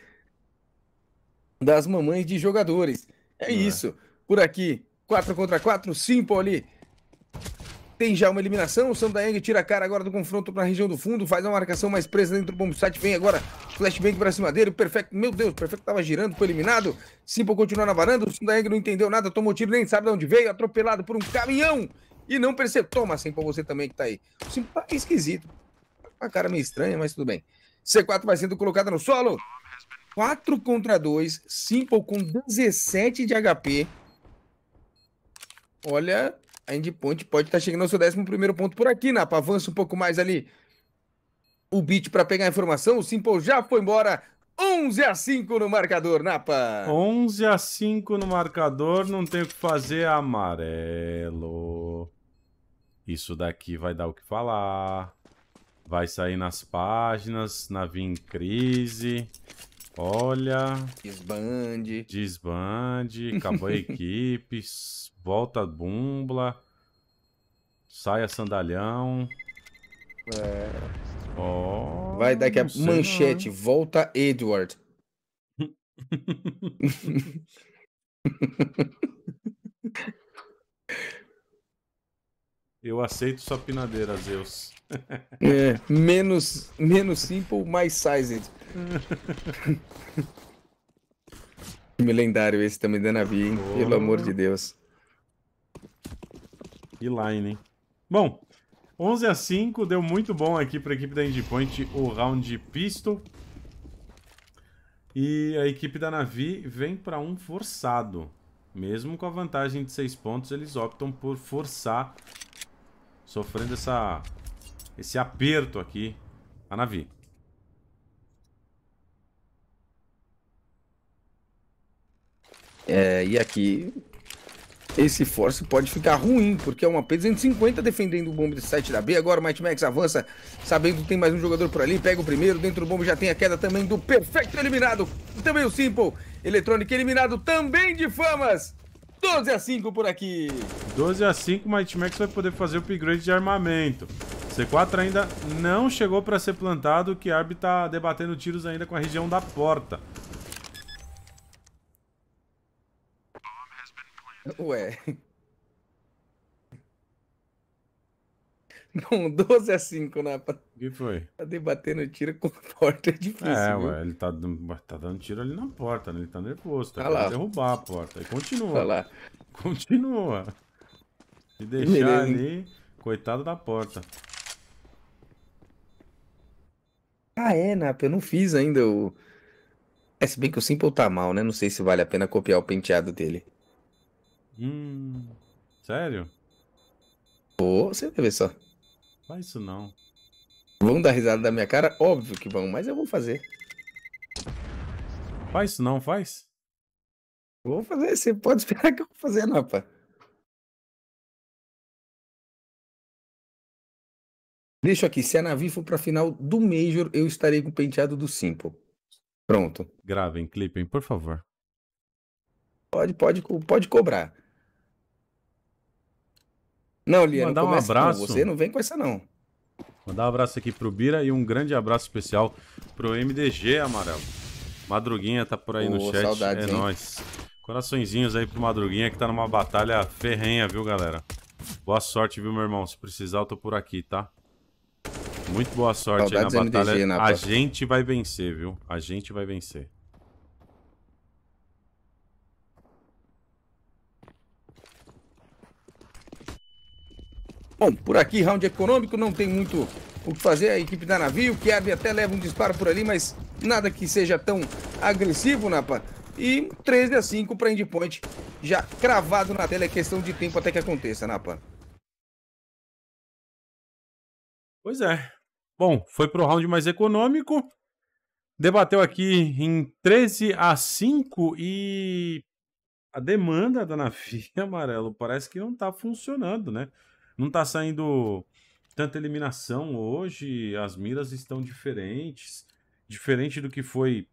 das mamães de jogadores. É Não é? isso. É. Por aqui, 4 contra 4, Simpoli. Tem já uma eliminação. O Sandaeng tira a cara agora do confronto para a região do fundo. Faz uma marcação mais presa dentro do bomb site. Vem agora flashbang para cima dele. Perfeito. Meu Deus, perfeito estava girando. Foi eliminado. Simple continua na varanda. O Sandaeng não entendeu nada. Tomou tiro, nem sabe de onde veio. Atropelado por um caminhão. E não percebeu. Toma, Simple, você também que está aí. O Simple tá esquisito. Uma tá cara meio estranha, mas tudo bem. C4 vai sendo colocada no solo. 4 contra 2. Simple com 17 de HP. Olha, a endpoint pode estar tá chegando ao seu 11 ponto por aqui, Napa. Avança um pouco mais ali. O beat para pegar a informação. O Simple já foi embora. 11 a 5 no marcador, Napa. 11 a 5 no marcador. Não tem o que fazer. Amarelo. Isso daqui vai dar o que falar. Vai sair nas páginas, na em crise. Olha. Desbande. Desbande. Acabou a equipe. Volta a bumbla. Sai a sandalhão. É. Oh, Vai daqui a manchete. Não. Volta Edward. Eu aceito sua pinadeira, Zeus. é, menos, menos simple, mais sized. Que lendário esse também tá da Navi, hein? Pelo amor de Deus. Que line, hein? Bom, 11 a 5 deu muito bom aqui para a equipe da Endpoint o round de pistol. E a equipe da Navi vem para um forçado. Mesmo com a vantagem de 6 pontos, eles optam por forçar, sofrendo essa, esse aperto aqui, a Navi. É, e aqui, esse force pode ficar ruim, porque é uma P250 defendendo o bombe de site da B. Agora o Might Max avança, sabendo que tem mais um jogador por ali, pega o primeiro, dentro do bombe já tem a queda também do Perfeito eliminado. Também o Simple, Eletrônica eliminado também de famas. 12 a 5 por aqui. 12 a 5, Might Max vai poder fazer o upgrade de armamento. C4 ainda não chegou para ser plantado, a Arby está debatendo tiros ainda com a região da porta. Ué. Não, 12 a 5 né? O que foi? Tá debatendo tiro com a porta, é difícil. É, viu? ué, ele tá, tá dando tiro ali na porta, né? Ele tá nervoso, tá, tá lá. derrubar a porta. E continua. Tá lá. Continua. E deixar ali, coitado da porta. Ah, é, Napa, eu não fiz ainda o. É, se bem que o Simple tá mal, né? Não sei se vale a pena copiar o penteado dele. Hum. Sério? Pô, você deve ver só. Faz isso não. Vão dar risada da minha cara? Óbvio que vão, mas eu vou fazer. Faz isso não, faz. Vou fazer, você pode esperar que eu vou fazer, Napa. Deixa aqui, se a Navi for pra final do Major, eu estarei com o penteado do Simple. Pronto. Gravem, clipem, por favor. Pode, pode, pode cobrar. Não, Liano, mandar não um abraço. Com você não vem com essa, não. Mandar um abraço aqui pro Bira e um grande abraço especial pro MDG Amarelo. Madruguinha tá por aí oh, no chat. Saudades, é hein? nóis. Coraçõezinhos aí pro Madruguinha que tá numa batalha ferrenha, viu, galera? Boa sorte, viu, meu irmão? Se precisar, eu tô por aqui, tá? Muito boa sorte Saudades aí na MDG, batalha. Na... Né, A gente vai vencer, viu? A gente vai vencer. Bom, por aqui, round econômico, não tem muito o que fazer. A equipe da navio, que abre até leva um disparo por ali, mas nada que seja tão agressivo, Napa. E 13 a 5 para Endpoint, já cravado na tela. É questão de tempo até que aconteça, Napa. Pois é. Bom, foi para o round mais econômico. Debateu aqui em 13 a 5 e a demanda da navio amarelo parece que não está funcionando, né? Não tá saindo tanta eliminação hoje, as miras estão diferentes, diferente do que foi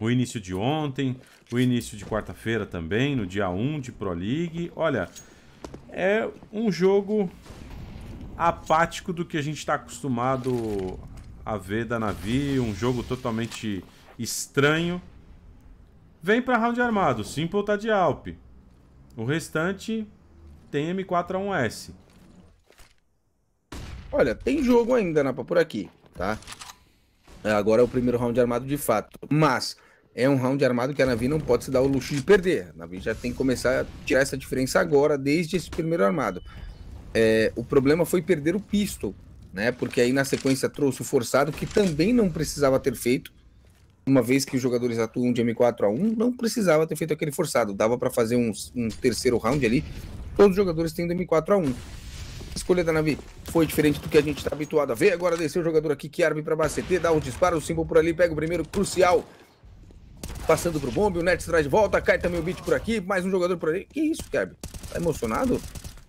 o início de ontem, o início de quarta-feira também, no dia 1 de Pro League. Olha, é um jogo apático do que a gente está acostumado a ver da Navi, um jogo totalmente estranho. Vem para round armado, Simple tá de Alp. O restante tem M4A1S. Olha, tem jogo ainda, Napa, por aqui, tá? É, agora é o primeiro round armado de fato. Mas é um round armado que a Navi não pode se dar o luxo de perder. A Navi já tem que começar a tirar essa diferença agora, desde esse primeiro armado. É, o problema foi perder o pistol, né? Porque aí na sequência trouxe o forçado, que também não precisava ter feito. Uma vez que os jogadores atuam de M4 a 1, não precisava ter feito aquele forçado. Dava para fazer um, um terceiro round ali, todos os jogadores tendo M4 a 1 escolha da Navi foi diferente do que a gente está habituado a ver. Agora desceu o jogador aqui que arme para CT, dá um disparo, o símbolo por ali, pega o primeiro crucial. Passando pro bombe, o Nets traz de volta, cai também o beat por aqui, mais um jogador por ali. Que isso, Kerb? Tá emocionado?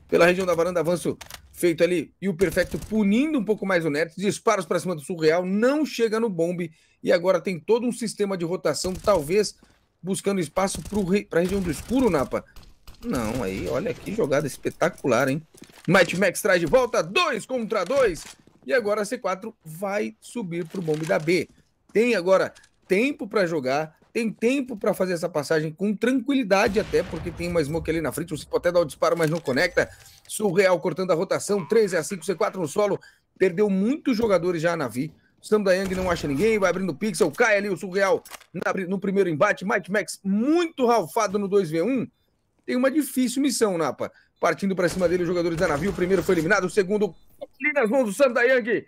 Pela região da varanda, avanço feito ali e o Perfecto punindo um pouco mais o Nets, disparos para cima do Surreal, não chega no bombe e agora tem todo um sistema de rotação, talvez buscando espaço para a região do escuro, Napa, não, aí, olha que jogada espetacular, hein? Might Max traz de volta, 2 contra 2. E agora a C4 vai subir para o bombe da B. Tem agora tempo para jogar, tem tempo para fazer essa passagem com tranquilidade até, porque tem uma smoke ali na frente, o pode até dá o disparo, mas não conecta. Surreal cortando a rotação, 3 a 5, C4 no solo. Perdeu muitos jogadores já na Vi. Sam Dayang não acha ninguém, vai abrindo pixel, cai ali o Surreal no primeiro embate. Might Max muito ralfado no 2v1 tem uma difícil missão, Napa. Partindo para cima dele, os jogadores da navio. O primeiro foi eliminado, o segundo, nas mãos do Santa Yang.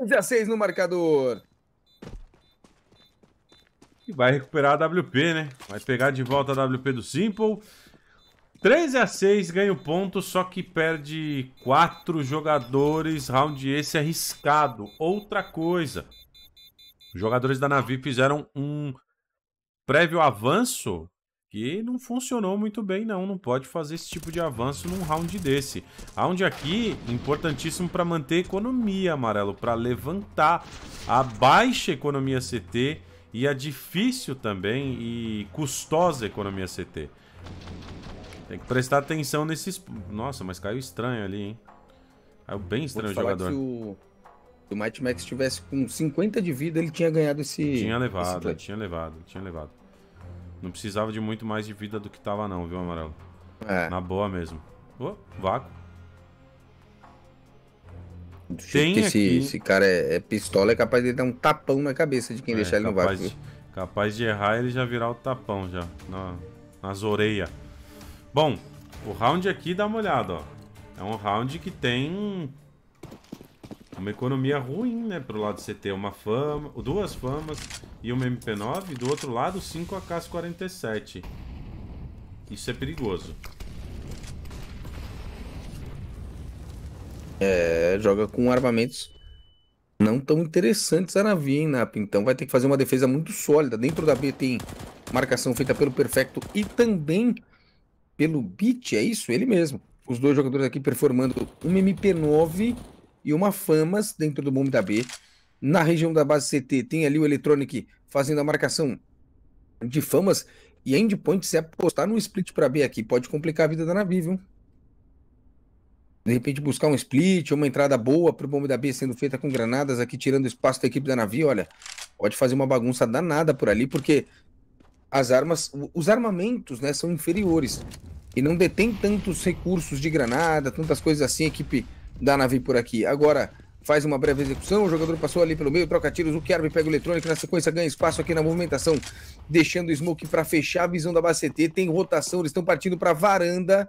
15 6 no marcador. E vai recuperar a WP, né? Vai pegar de volta a WP do Simple. 13 a 6 ganha o ponto, só que perde quatro jogadores. Round esse arriscado. Outra coisa. Os jogadores da Navi fizeram um prévio avanço e não funcionou muito bem, não. Não pode fazer esse tipo de avanço num round desse. Round aqui, importantíssimo para manter a economia, Amarelo. Para levantar a baixa economia CT e a difícil também e custosa economia CT. Tem que prestar atenção nesses... Nossa, mas caiu estranho ali, hein? Caiu bem estranho o jogador. se o, se Might Max tivesse com 50 de vida, ele tinha ganhado esse... Tinha levado, esse tinha levado, tinha levado. Não precisava de muito mais de vida do que tava não, viu, amarelo? É. Na boa mesmo. Ô, oh, vácuo. Do que esse, aqui... esse cara é, é, pistola, é capaz de dar um tapão na cabeça de quem é, deixar ele no vácuo. De, capaz de errar ele já virar o tapão já, na, nas orelhas. Bom, o round aqui dá uma olhada, ó. É um round que tem uma economia ruim, né? Pro lado CT, uma fama, duas famas e uma MP9. Do outro lado, 5 AK-47. Isso é perigoso. É, joga com armamentos não tão interessantes a navio, hein, Nap? Então vai ter que fazer uma defesa muito sólida. Dentro da B tem marcação feita pelo Perfecto e também pelo Beat, é isso? Ele mesmo. Os dois jogadores aqui performando uma MP9 e uma Famas dentro do mundo da B. Na região da base CT tem ali o Electronic fazendo a marcação de Famas e a Endpoint se é apostar num split para B aqui pode complicar a vida da Navi, viu? De repente buscar um split, uma entrada boa para o bombe da B sendo feita com granadas aqui, tirando espaço da equipe da Navi, olha, pode fazer uma bagunça danada por ali, porque as armas, os armamentos, né, são inferiores e não detém tantos recursos de granada, tantas coisas assim, a equipe da nave por aqui. Agora faz uma breve execução, o jogador passou ali pelo meio, troca tiros, o Kerby pega o eletrônico, na sequência ganha espaço aqui na movimentação, deixando o Smoke para fechar a visão da base CT, tem rotação, eles estão partindo para varanda,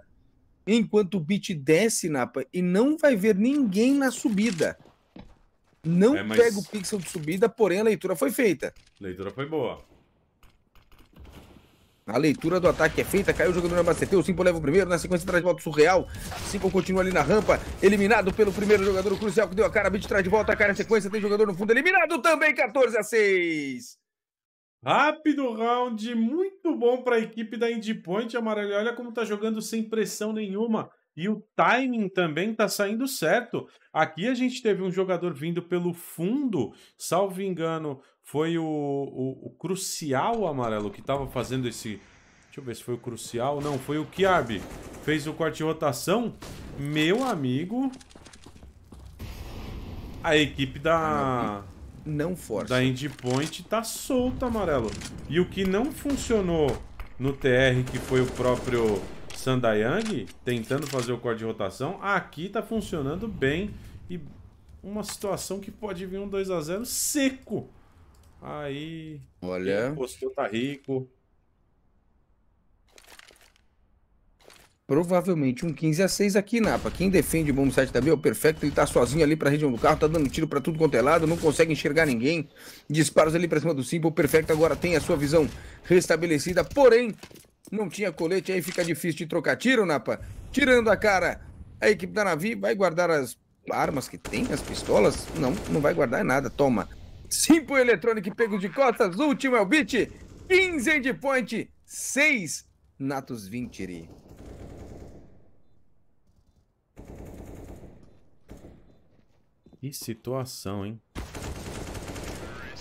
enquanto o Beat desce, Napa, e não vai ver ninguém na subida. Não é, mas... pega o pixel de subida, porém a leitura foi feita. A leitura foi boa. A leitura do ataque é feita, caiu o jogador na maceteu, o Simpo leva o primeiro, na sequência traz de volta o Surreal. Simpo continua ali na rampa, eliminado pelo primeiro jogador, o Crucial que deu a cara, Bit traz de volta a cara, na sequência tem jogador no fundo, eliminado também, 14 a 6. Rápido round, muito bom para a equipe da Endpoint, amarela. Amarelo. Olha como tá jogando sem pressão nenhuma. E o timing também tá saindo certo. Aqui a gente teve um jogador vindo pelo fundo, salvo engano, foi o, o, o Crucial Amarelo que estava fazendo esse... Deixa eu ver se foi o Crucial. Não, foi o Kiarb. Fez o corte de rotação. Meu amigo... A equipe da... Não força. Da Endpoint tá solta, Amarelo. E o que não funcionou no TR, que foi o próprio Sandayang, tentando fazer o corte de rotação, aqui tá funcionando bem. E uma situação que pode vir um 2 a 0 seco Aí. Olha. Postou, tá rico. Provavelmente um 15 a 6 aqui, Napa. Quem defende o bombo também. é o perfeito. Ele tá sozinho ali pra região do carro, tá dando tiro pra tudo quanto é lado, não consegue enxergar ninguém. Disparos ali pra cima do Simple. O perfeito agora tem a sua visão restabelecida, porém, não tinha colete, aí fica difícil de trocar tiro, Napa. Tirando a cara, a equipe da Navi vai guardar as armas que tem, as pistolas? Não, não vai guardar nada. Toma. Simple Electronic pego de costas, último é o beat, 15 endpoint, 6 Natus Vintiri. Que situação, hein?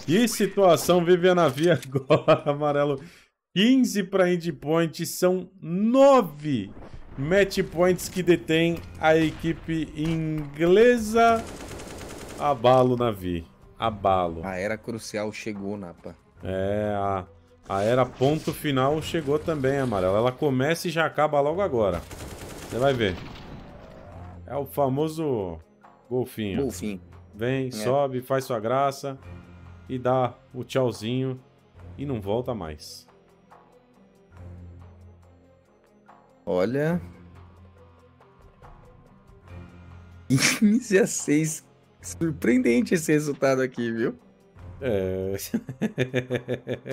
Que situação vive a navia agora, amarelo. 15 para endpoint, são 9 match points que detém a equipe inglesa. Abalo navio abalo. A era crucial chegou, Napa. É, a, a era ponto final chegou também, amarelo. Ela começa e já acaba logo agora. Você vai ver. É o famoso golfinho. Golfinho. Vem, é. sobe, faz sua graça e dá o tchauzinho e não volta mais. Olha. 15 a 6 Surpreendente esse resultado aqui, viu? É.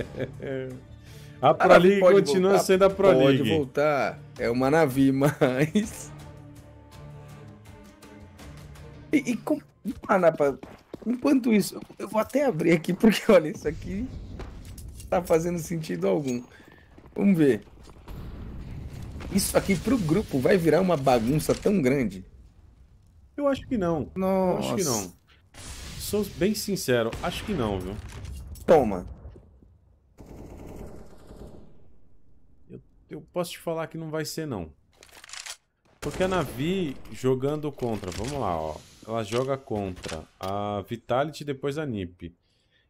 a Pro a continua voltar, sendo a Pro pode League. Pode voltar. É uma Navi, mas. E, e né, enquanto isso, eu vou até abrir aqui, porque olha, isso aqui tá fazendo sentido algum. Vamos ver. Isso aqui pro grupo vai virar uma bagunça tão grande eu acho que não. Nossa. Eu acho que não. Sou bem sincero, acho que não, viu? Toma. Eu, eu posso te falar que não vai ser, não. Porque a Navi jogando contra, vamos lá, ó. Ela joga contra a Vitality e depois a NiP.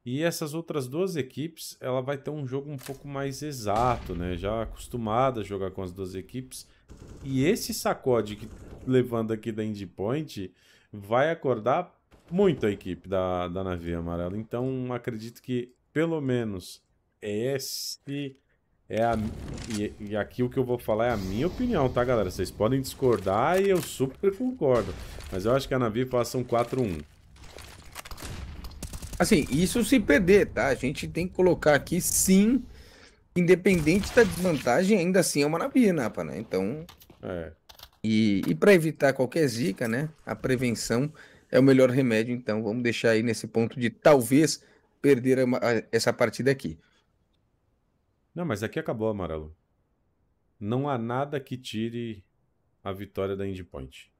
E essas outras duas equipes, ela vai ter um jogo um pouco mais exato, né? Já acostumada a jogar com as duas equipes. E esse sacode que levando aqui da Endpoint Point vai acordar muito a equipe da, da Navia Amarela. Então, acredito que pelo menos esse é a, e, e, aqui o que eu vou falar é a minha opinião, tá, galera? Vocês podem discordar e eu super concordo. Mas eu acho que a Navi passa um 4-1. Assim, isso se perder, tá? A gente tem que colocar aqui, sim, independente da desvantagem, ainda assim é uma navia, Napa, né, né? Então... É. E, e para evitar qualquer zica, né? A prevenção é o melhor remédio. Então vamos deixar aí nesse ponto de talvez perder a, essa partida aqui. Não, mas aqui acabou, Amarelo. Não há nada que tire a vitória da Indy Point.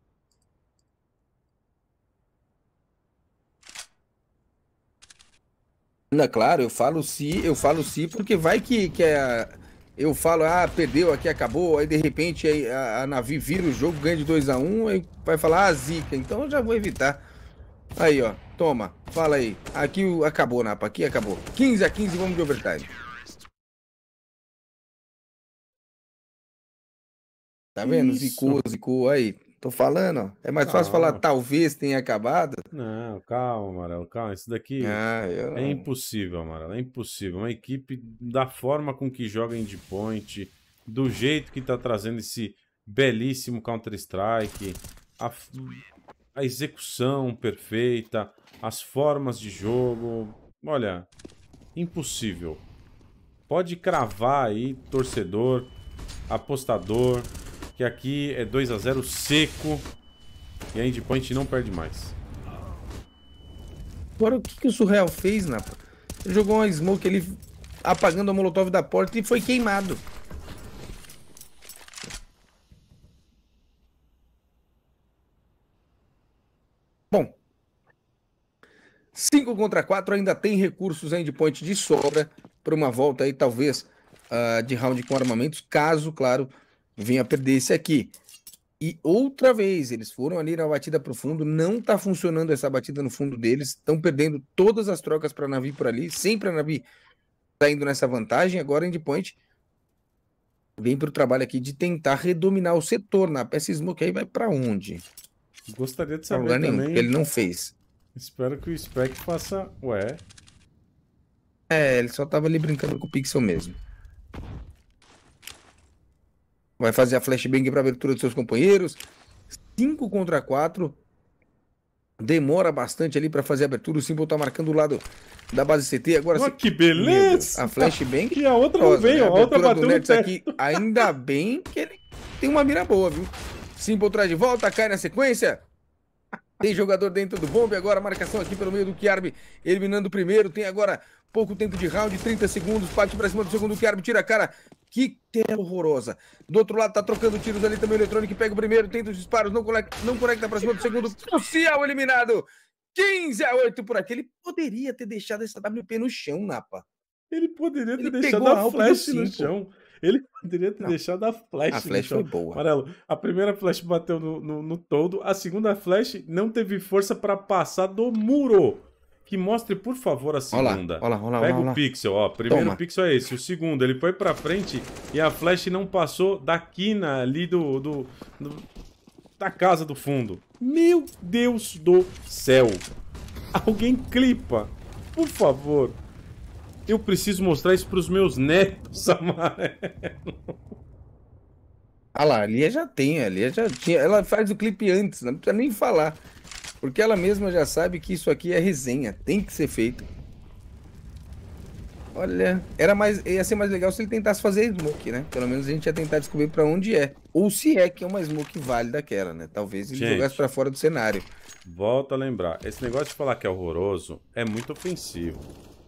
Não, claro, eu falo se, eu falo se, porque vai que, que a, eu falo, ah, perdeu aqui, acabou, aí de repente aí, a, a Navi vira o jogo, ganha de 2 x 1 um, aí vai falar, ah, zica, então eu já vou evitar. Aí, ó, toma, fala aí. Aqui acabou, Napa, aqui acabou. 15 a 15, vamos de overtime. Tá vendo? Isso. Zicou, zicou, aí. Tô falando, ó. É mais calma. fácil falar talvez tenha acabado. Não, calma, Amarelo, calma. Isso daqui ah, eu... é impossível, Amarelo. É impossível. Uma equipe da forma com que joga endpoint, do jeito que tá trazendo esse belíssimo Counter-Strike, a, a execução perfeita, as formas de jogo. Olha, impossível. Pode cravar aí, torcedor, apostador, que aqui é 2x0 seco. E a Endpoint não perde mais. Agora, o que, que o Surreal fez, Napa? Ele jogou uma smoke ele apagando a molotov da porta e foi queimado. Bom. 5 contra 4 ainda tem recursos endpoint de sobra para uma volta aí, talvez, uh, de round com armamentos, caso, claro, vinha perder esse aqui. E outra vez, eles foram ali na batida o fundo, não está funcionando essa batida no fundo deles, estão perdendo todas as trocas para navio por ali, sempre a navio tá indo nessa vantagem, agora endpoint vem pro trabalho aqui de tentar redominar o setor na né? peça Smoke, aí vai para onde? Gostaria de saber também. ele não fez. Espero que o Spec faça... Ué... É, ele só estava ali brincando com o Pixel mesmo vai fazer a flashbang para abertura dos seus companheiros. 5 contra 4. Demora bastante ali para fazer a abertura. O Simple tá marcando o lado da base CT. Agora sim. que beleza! a flashbang. E a outra não veio, né? a, a outra bateu no Aqui, ainda bem que ele tem uma mira boa, viu? Simple traz de volta, cai na sequência. Tem jogador dentro do bombe agora, marcação aqui pelo meio do Kiarbi, eliminando o primeiro. Tem agora pouco tempo de round, 30 segundos, parte para cima do segundo Kiarbi, tira a cara. Que tela horrorosa. Do outro lado tá trocando tiros ali também o Eletrônico, pega o primeiro, tenta os disparos, não conecta, não conecta para cima do segundo. Crucial eliminado. 15 a 8 por aqui. Ele poderia ter deixado essa WP no chão, Napa. Ele poderia ter ele deixado a flash no chão. Ele poderia ter não. deixado a flash. A flash foi boa. Amarelo. A primeira flash bateu no, no, no todo. A segunda flash não teve força para passar do muro. Que mostre, por favor, a segunda. Olá, olá, olá, Pega olá, o pixel, ó. Primeiro Toma. pixel é esse. O segundo, ele foi pra frente e a flash não passou da quina ali do, do, do da casa do fundo. Meu Deus do céu! Alguém clipa! Por favor! Eu preciso mostrar isso pros meus netos, amarelo. Ah lá, a Lia já tem, a Lia já tinha. Ela faz o clipe antes, não precisa nem falar. Porque ela mesma já sabe que isso aqui é resenha, tem que ser feito. Olha, era mais, ia ser mais legal se ele tentasse fazer smoke, né? Pelo menos a gente ia tentar descobrir para onde é. Ou se é que é uma smoke válida aquela, né? Talvez ele gente, jogasse para fora do cenário. Volta a lembrar, esse negócio de falar que é horroroso é muito ofensivo.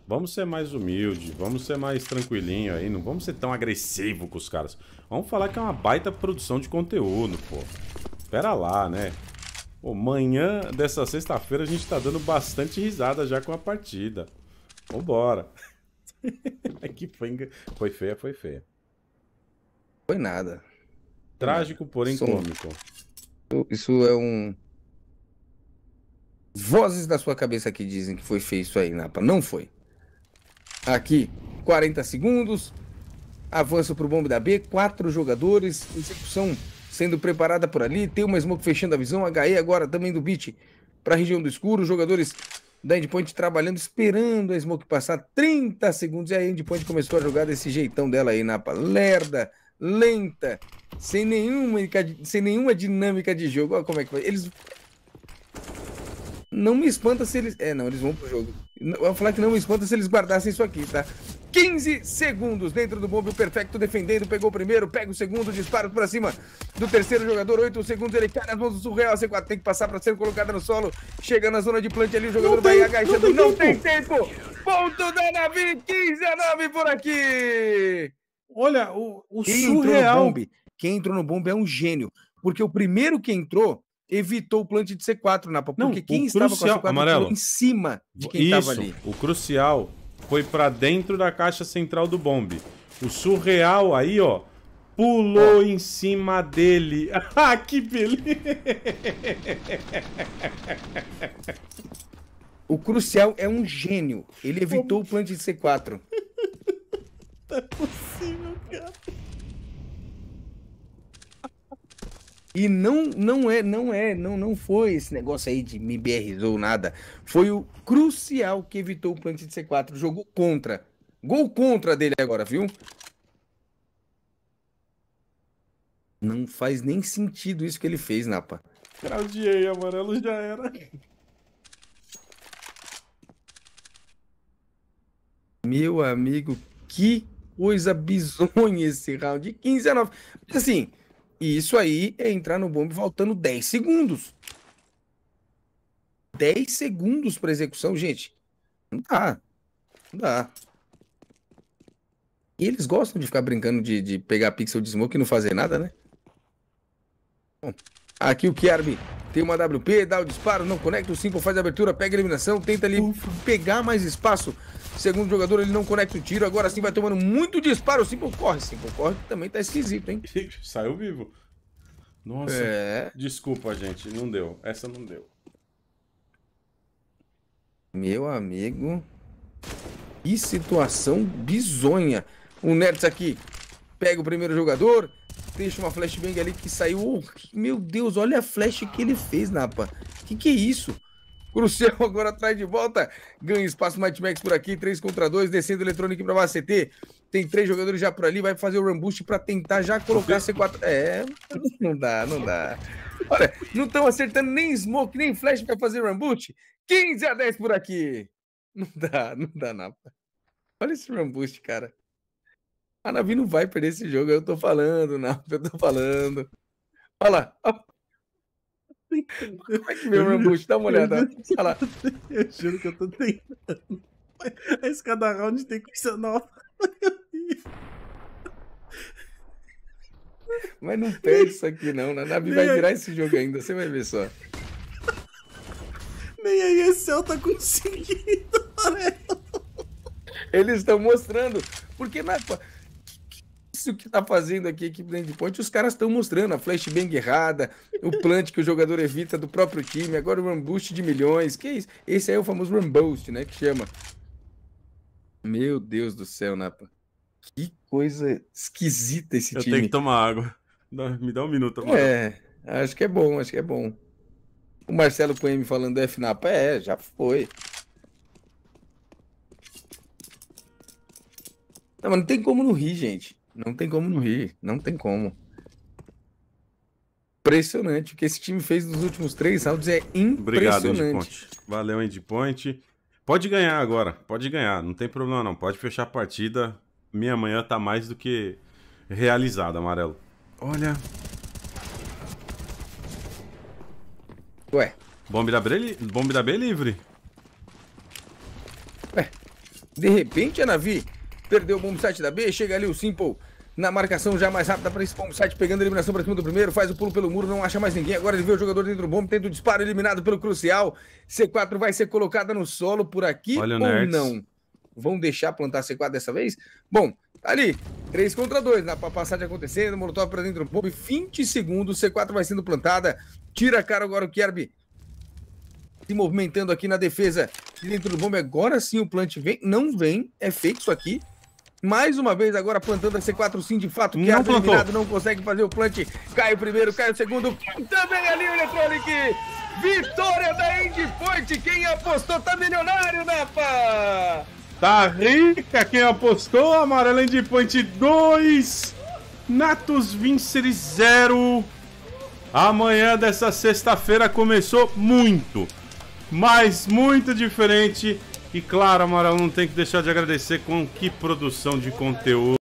Vamos ser mais humilde, vamos ser mais tranquilinho aí, não vamos ser tão agressivo com os caras. Vamos falar que é uma baita produção de conteúdo, pô. Pera lá, né? Pô, manhã dessa sexta-feira a gente tá dando bastante risada já com a partida. Vambora. Aqui foi, foi feia, foi feia. Foi nada. Trágico, porém isso cômico. Isso é um. Vozes da sua cabeça que dizem que foi feio isso aí, Napa. Não foi. Aqui, 40 segundos. Avanço para o bombe da B, quatro jogadores, execução sendo preparada por ali. Tem uma smoke fechando a visão. HE agora também do beat para a região do escuro. Jogadores da Endpoint trabalhando, esperando a smoke passar 30 segundos. E a Endpoint começou a jogar desse jeitão dela aí na palerda, lenta, sem nenhuma, sem nenhuma dinâmica de jogo. Olha como é que foi. Eles não me espanta se eles. É, não, eles vão pro jogo. Eu vou falar que não me espanta se eles guardassem isso aqui, tá? 15 segundos dentro do bombe, o perfeito defendendo, pegou o primeiro, pega o segundo, disparo para cima do terceiro jogador, 8 segundos, ele cai nas mãos do Surreal, C4 tem que passar para ser colocada no solo, chega na zona de plant ali, o jogador não vai tem, agachando, não, tem, não tempo. tem tempo! Ponto da Navi, 15 a 9 por aqui! Olha, o, o Quem Surreal... Entrou bombe, quem entrou no bombe é um gênio, porque o primeiro que entrou evitou o plant de C4, Napa, porque Não, quem estava com a C4 amarelo, em cima de quem estava ali. O crucial foi para dentro da caixa central do bombe. O surreal aí, ó, pulou oh. em cima dele. ah, que beleza! O Crucial é um gênio. Ele evitou Como? o plant de C4. Não é possível, cara. E não, não é, não é, não, não foi esse negócio aí de me ou nada. Foi o crucial que evitou o plant de C4. Jogou contra. Gol contra dele agora, viu? Não faz nem sentido isso que ele fez, Napa. Claudiei, amarelo já era. Meu amigo, que coisa bizonha esse round. De 15 a 9. Assim, e isso aí é entrar no bombe faltando 10 segundos. 10 segundos para execução, gente. Não dá. Não dá. E eles gostam de ficar brincando de, de pegar pixel de smoke e não fazer nada, né? Bom. Aqui o Kiarbi. Tem uma WP, dá o disparo, não conecta o 5, faz a abertura, pega a eliminação, tenta ali Ufa. pegar mais espaço. Segundo jogador, ele não conecta o tiro, agora sim vai tomando muito disparo. O Simple corre, Simple corre, também tá esquisito, hein? Saiu vivo. Nossa. É... Desculpa, gente, não deu. Essa não deu. Meu amigo. Que situação bizonha. O Nerds aqui pega o primeiro jogador, Deixa uma flashbang ali que saiu. Oh, meu Deus, olha a flash que ele fez, Napa. Que que é isso? Crucial agora atrás de volta. Ganha espaço Might Max por aqui. 3 contra 2. Descendo eletrônico para a CT. Tem três jogadores já por ali. Vai fazer o Rambush para tentar já colocar C4. É, não dá, não dá. Olha, não estão acertando nem Smoke, nem Flash para fazer Rambush. 15 a 10 por aqui. Não dá, não dá, Napa. Olha esse Rambush, cara. A Navi não vai perder esse jogo, eu tô falando, não, eu tô falando. Olha lá. Como é que meu o Dá uma olhada. Olha lá. Eu juro que eu tô tentando. Mas cada round tem coisa nova. Mas não perde isso aqui não, né? a Navi vai virar esse jogo ainda, você vai ver só. Nem aí, esse céu tá conseguindo, Eles estão mostrando, porque na isso que tá fazendo aqui a equipe do Endpoint. Os caras estão mostrando a flashbang errada, o plant que o jogador evita do próprio time, agora o Ramboost de milhões. Que isso? Esse aí é o famoso Ramboost, né? Que chama. Meu Deus do céu, Napa. Que coisa esquisita esse Eu time. Eu tenho que tomar água. Me dá um minuto. É, acho que é bom, acho que é bom. O Marcelo com falando F Napa, é, já foi. Não, mas não tem como não rir, gente. Não tem como não rir, não tem como. Impressionante. O que esse time fez nos últimos três rounds é impressionante. Obrigado, Endpoint. Valeu, Endpoint. Point. Pode ganhar agora, pode ganhar, não tem problema não. Pode fechar a partida. Minha manhã tá mais do que realizada, amarelo. Olha. Ué. Bombe da, Bre... Bombe da B livre. Ué. De repente, Anavi, Perdeu o bombsite da B, chega ali o Simple na marcação já mais rápida para esse bombsite, pegando a eliminação para cima do primeiro, faz o pulo pelo muro, não acha mais ninguém. Agora ele vê o jogador dentro do bombe, tendo o disparo, eliminado pelo crucial. C4 vai ser colocada no solo por aqui Olha ou não? Vão deixar plantar C4 dessa vez? Bom, ali, 3 contra 2, na de acontecendo, Molotov para dentro do bombe, 20 segundos, C4 vai sendo plantada, tira a cara agora o Kierby. Se movimentando aqui na defesa dentro do bombe, agora sim o plant vem, não vem, é feito isso aqui, mais uma vez agora plantando a C4 sim de fato, que não eliminado é não consegue fazer o plant, cai o primeiro, cai o segundo, também ali é o Electronic, vitória da Endpoint, quem apostou tá milionário, Napa! Né, tá rica quem apostou, amarelo Endpoint 2, Natus Vincer 0, amanhã dessa sexta-feira começou muito, mas muito diferente e claro, Amaral, não tem que deixar de agradecer com que produção de conteúdo.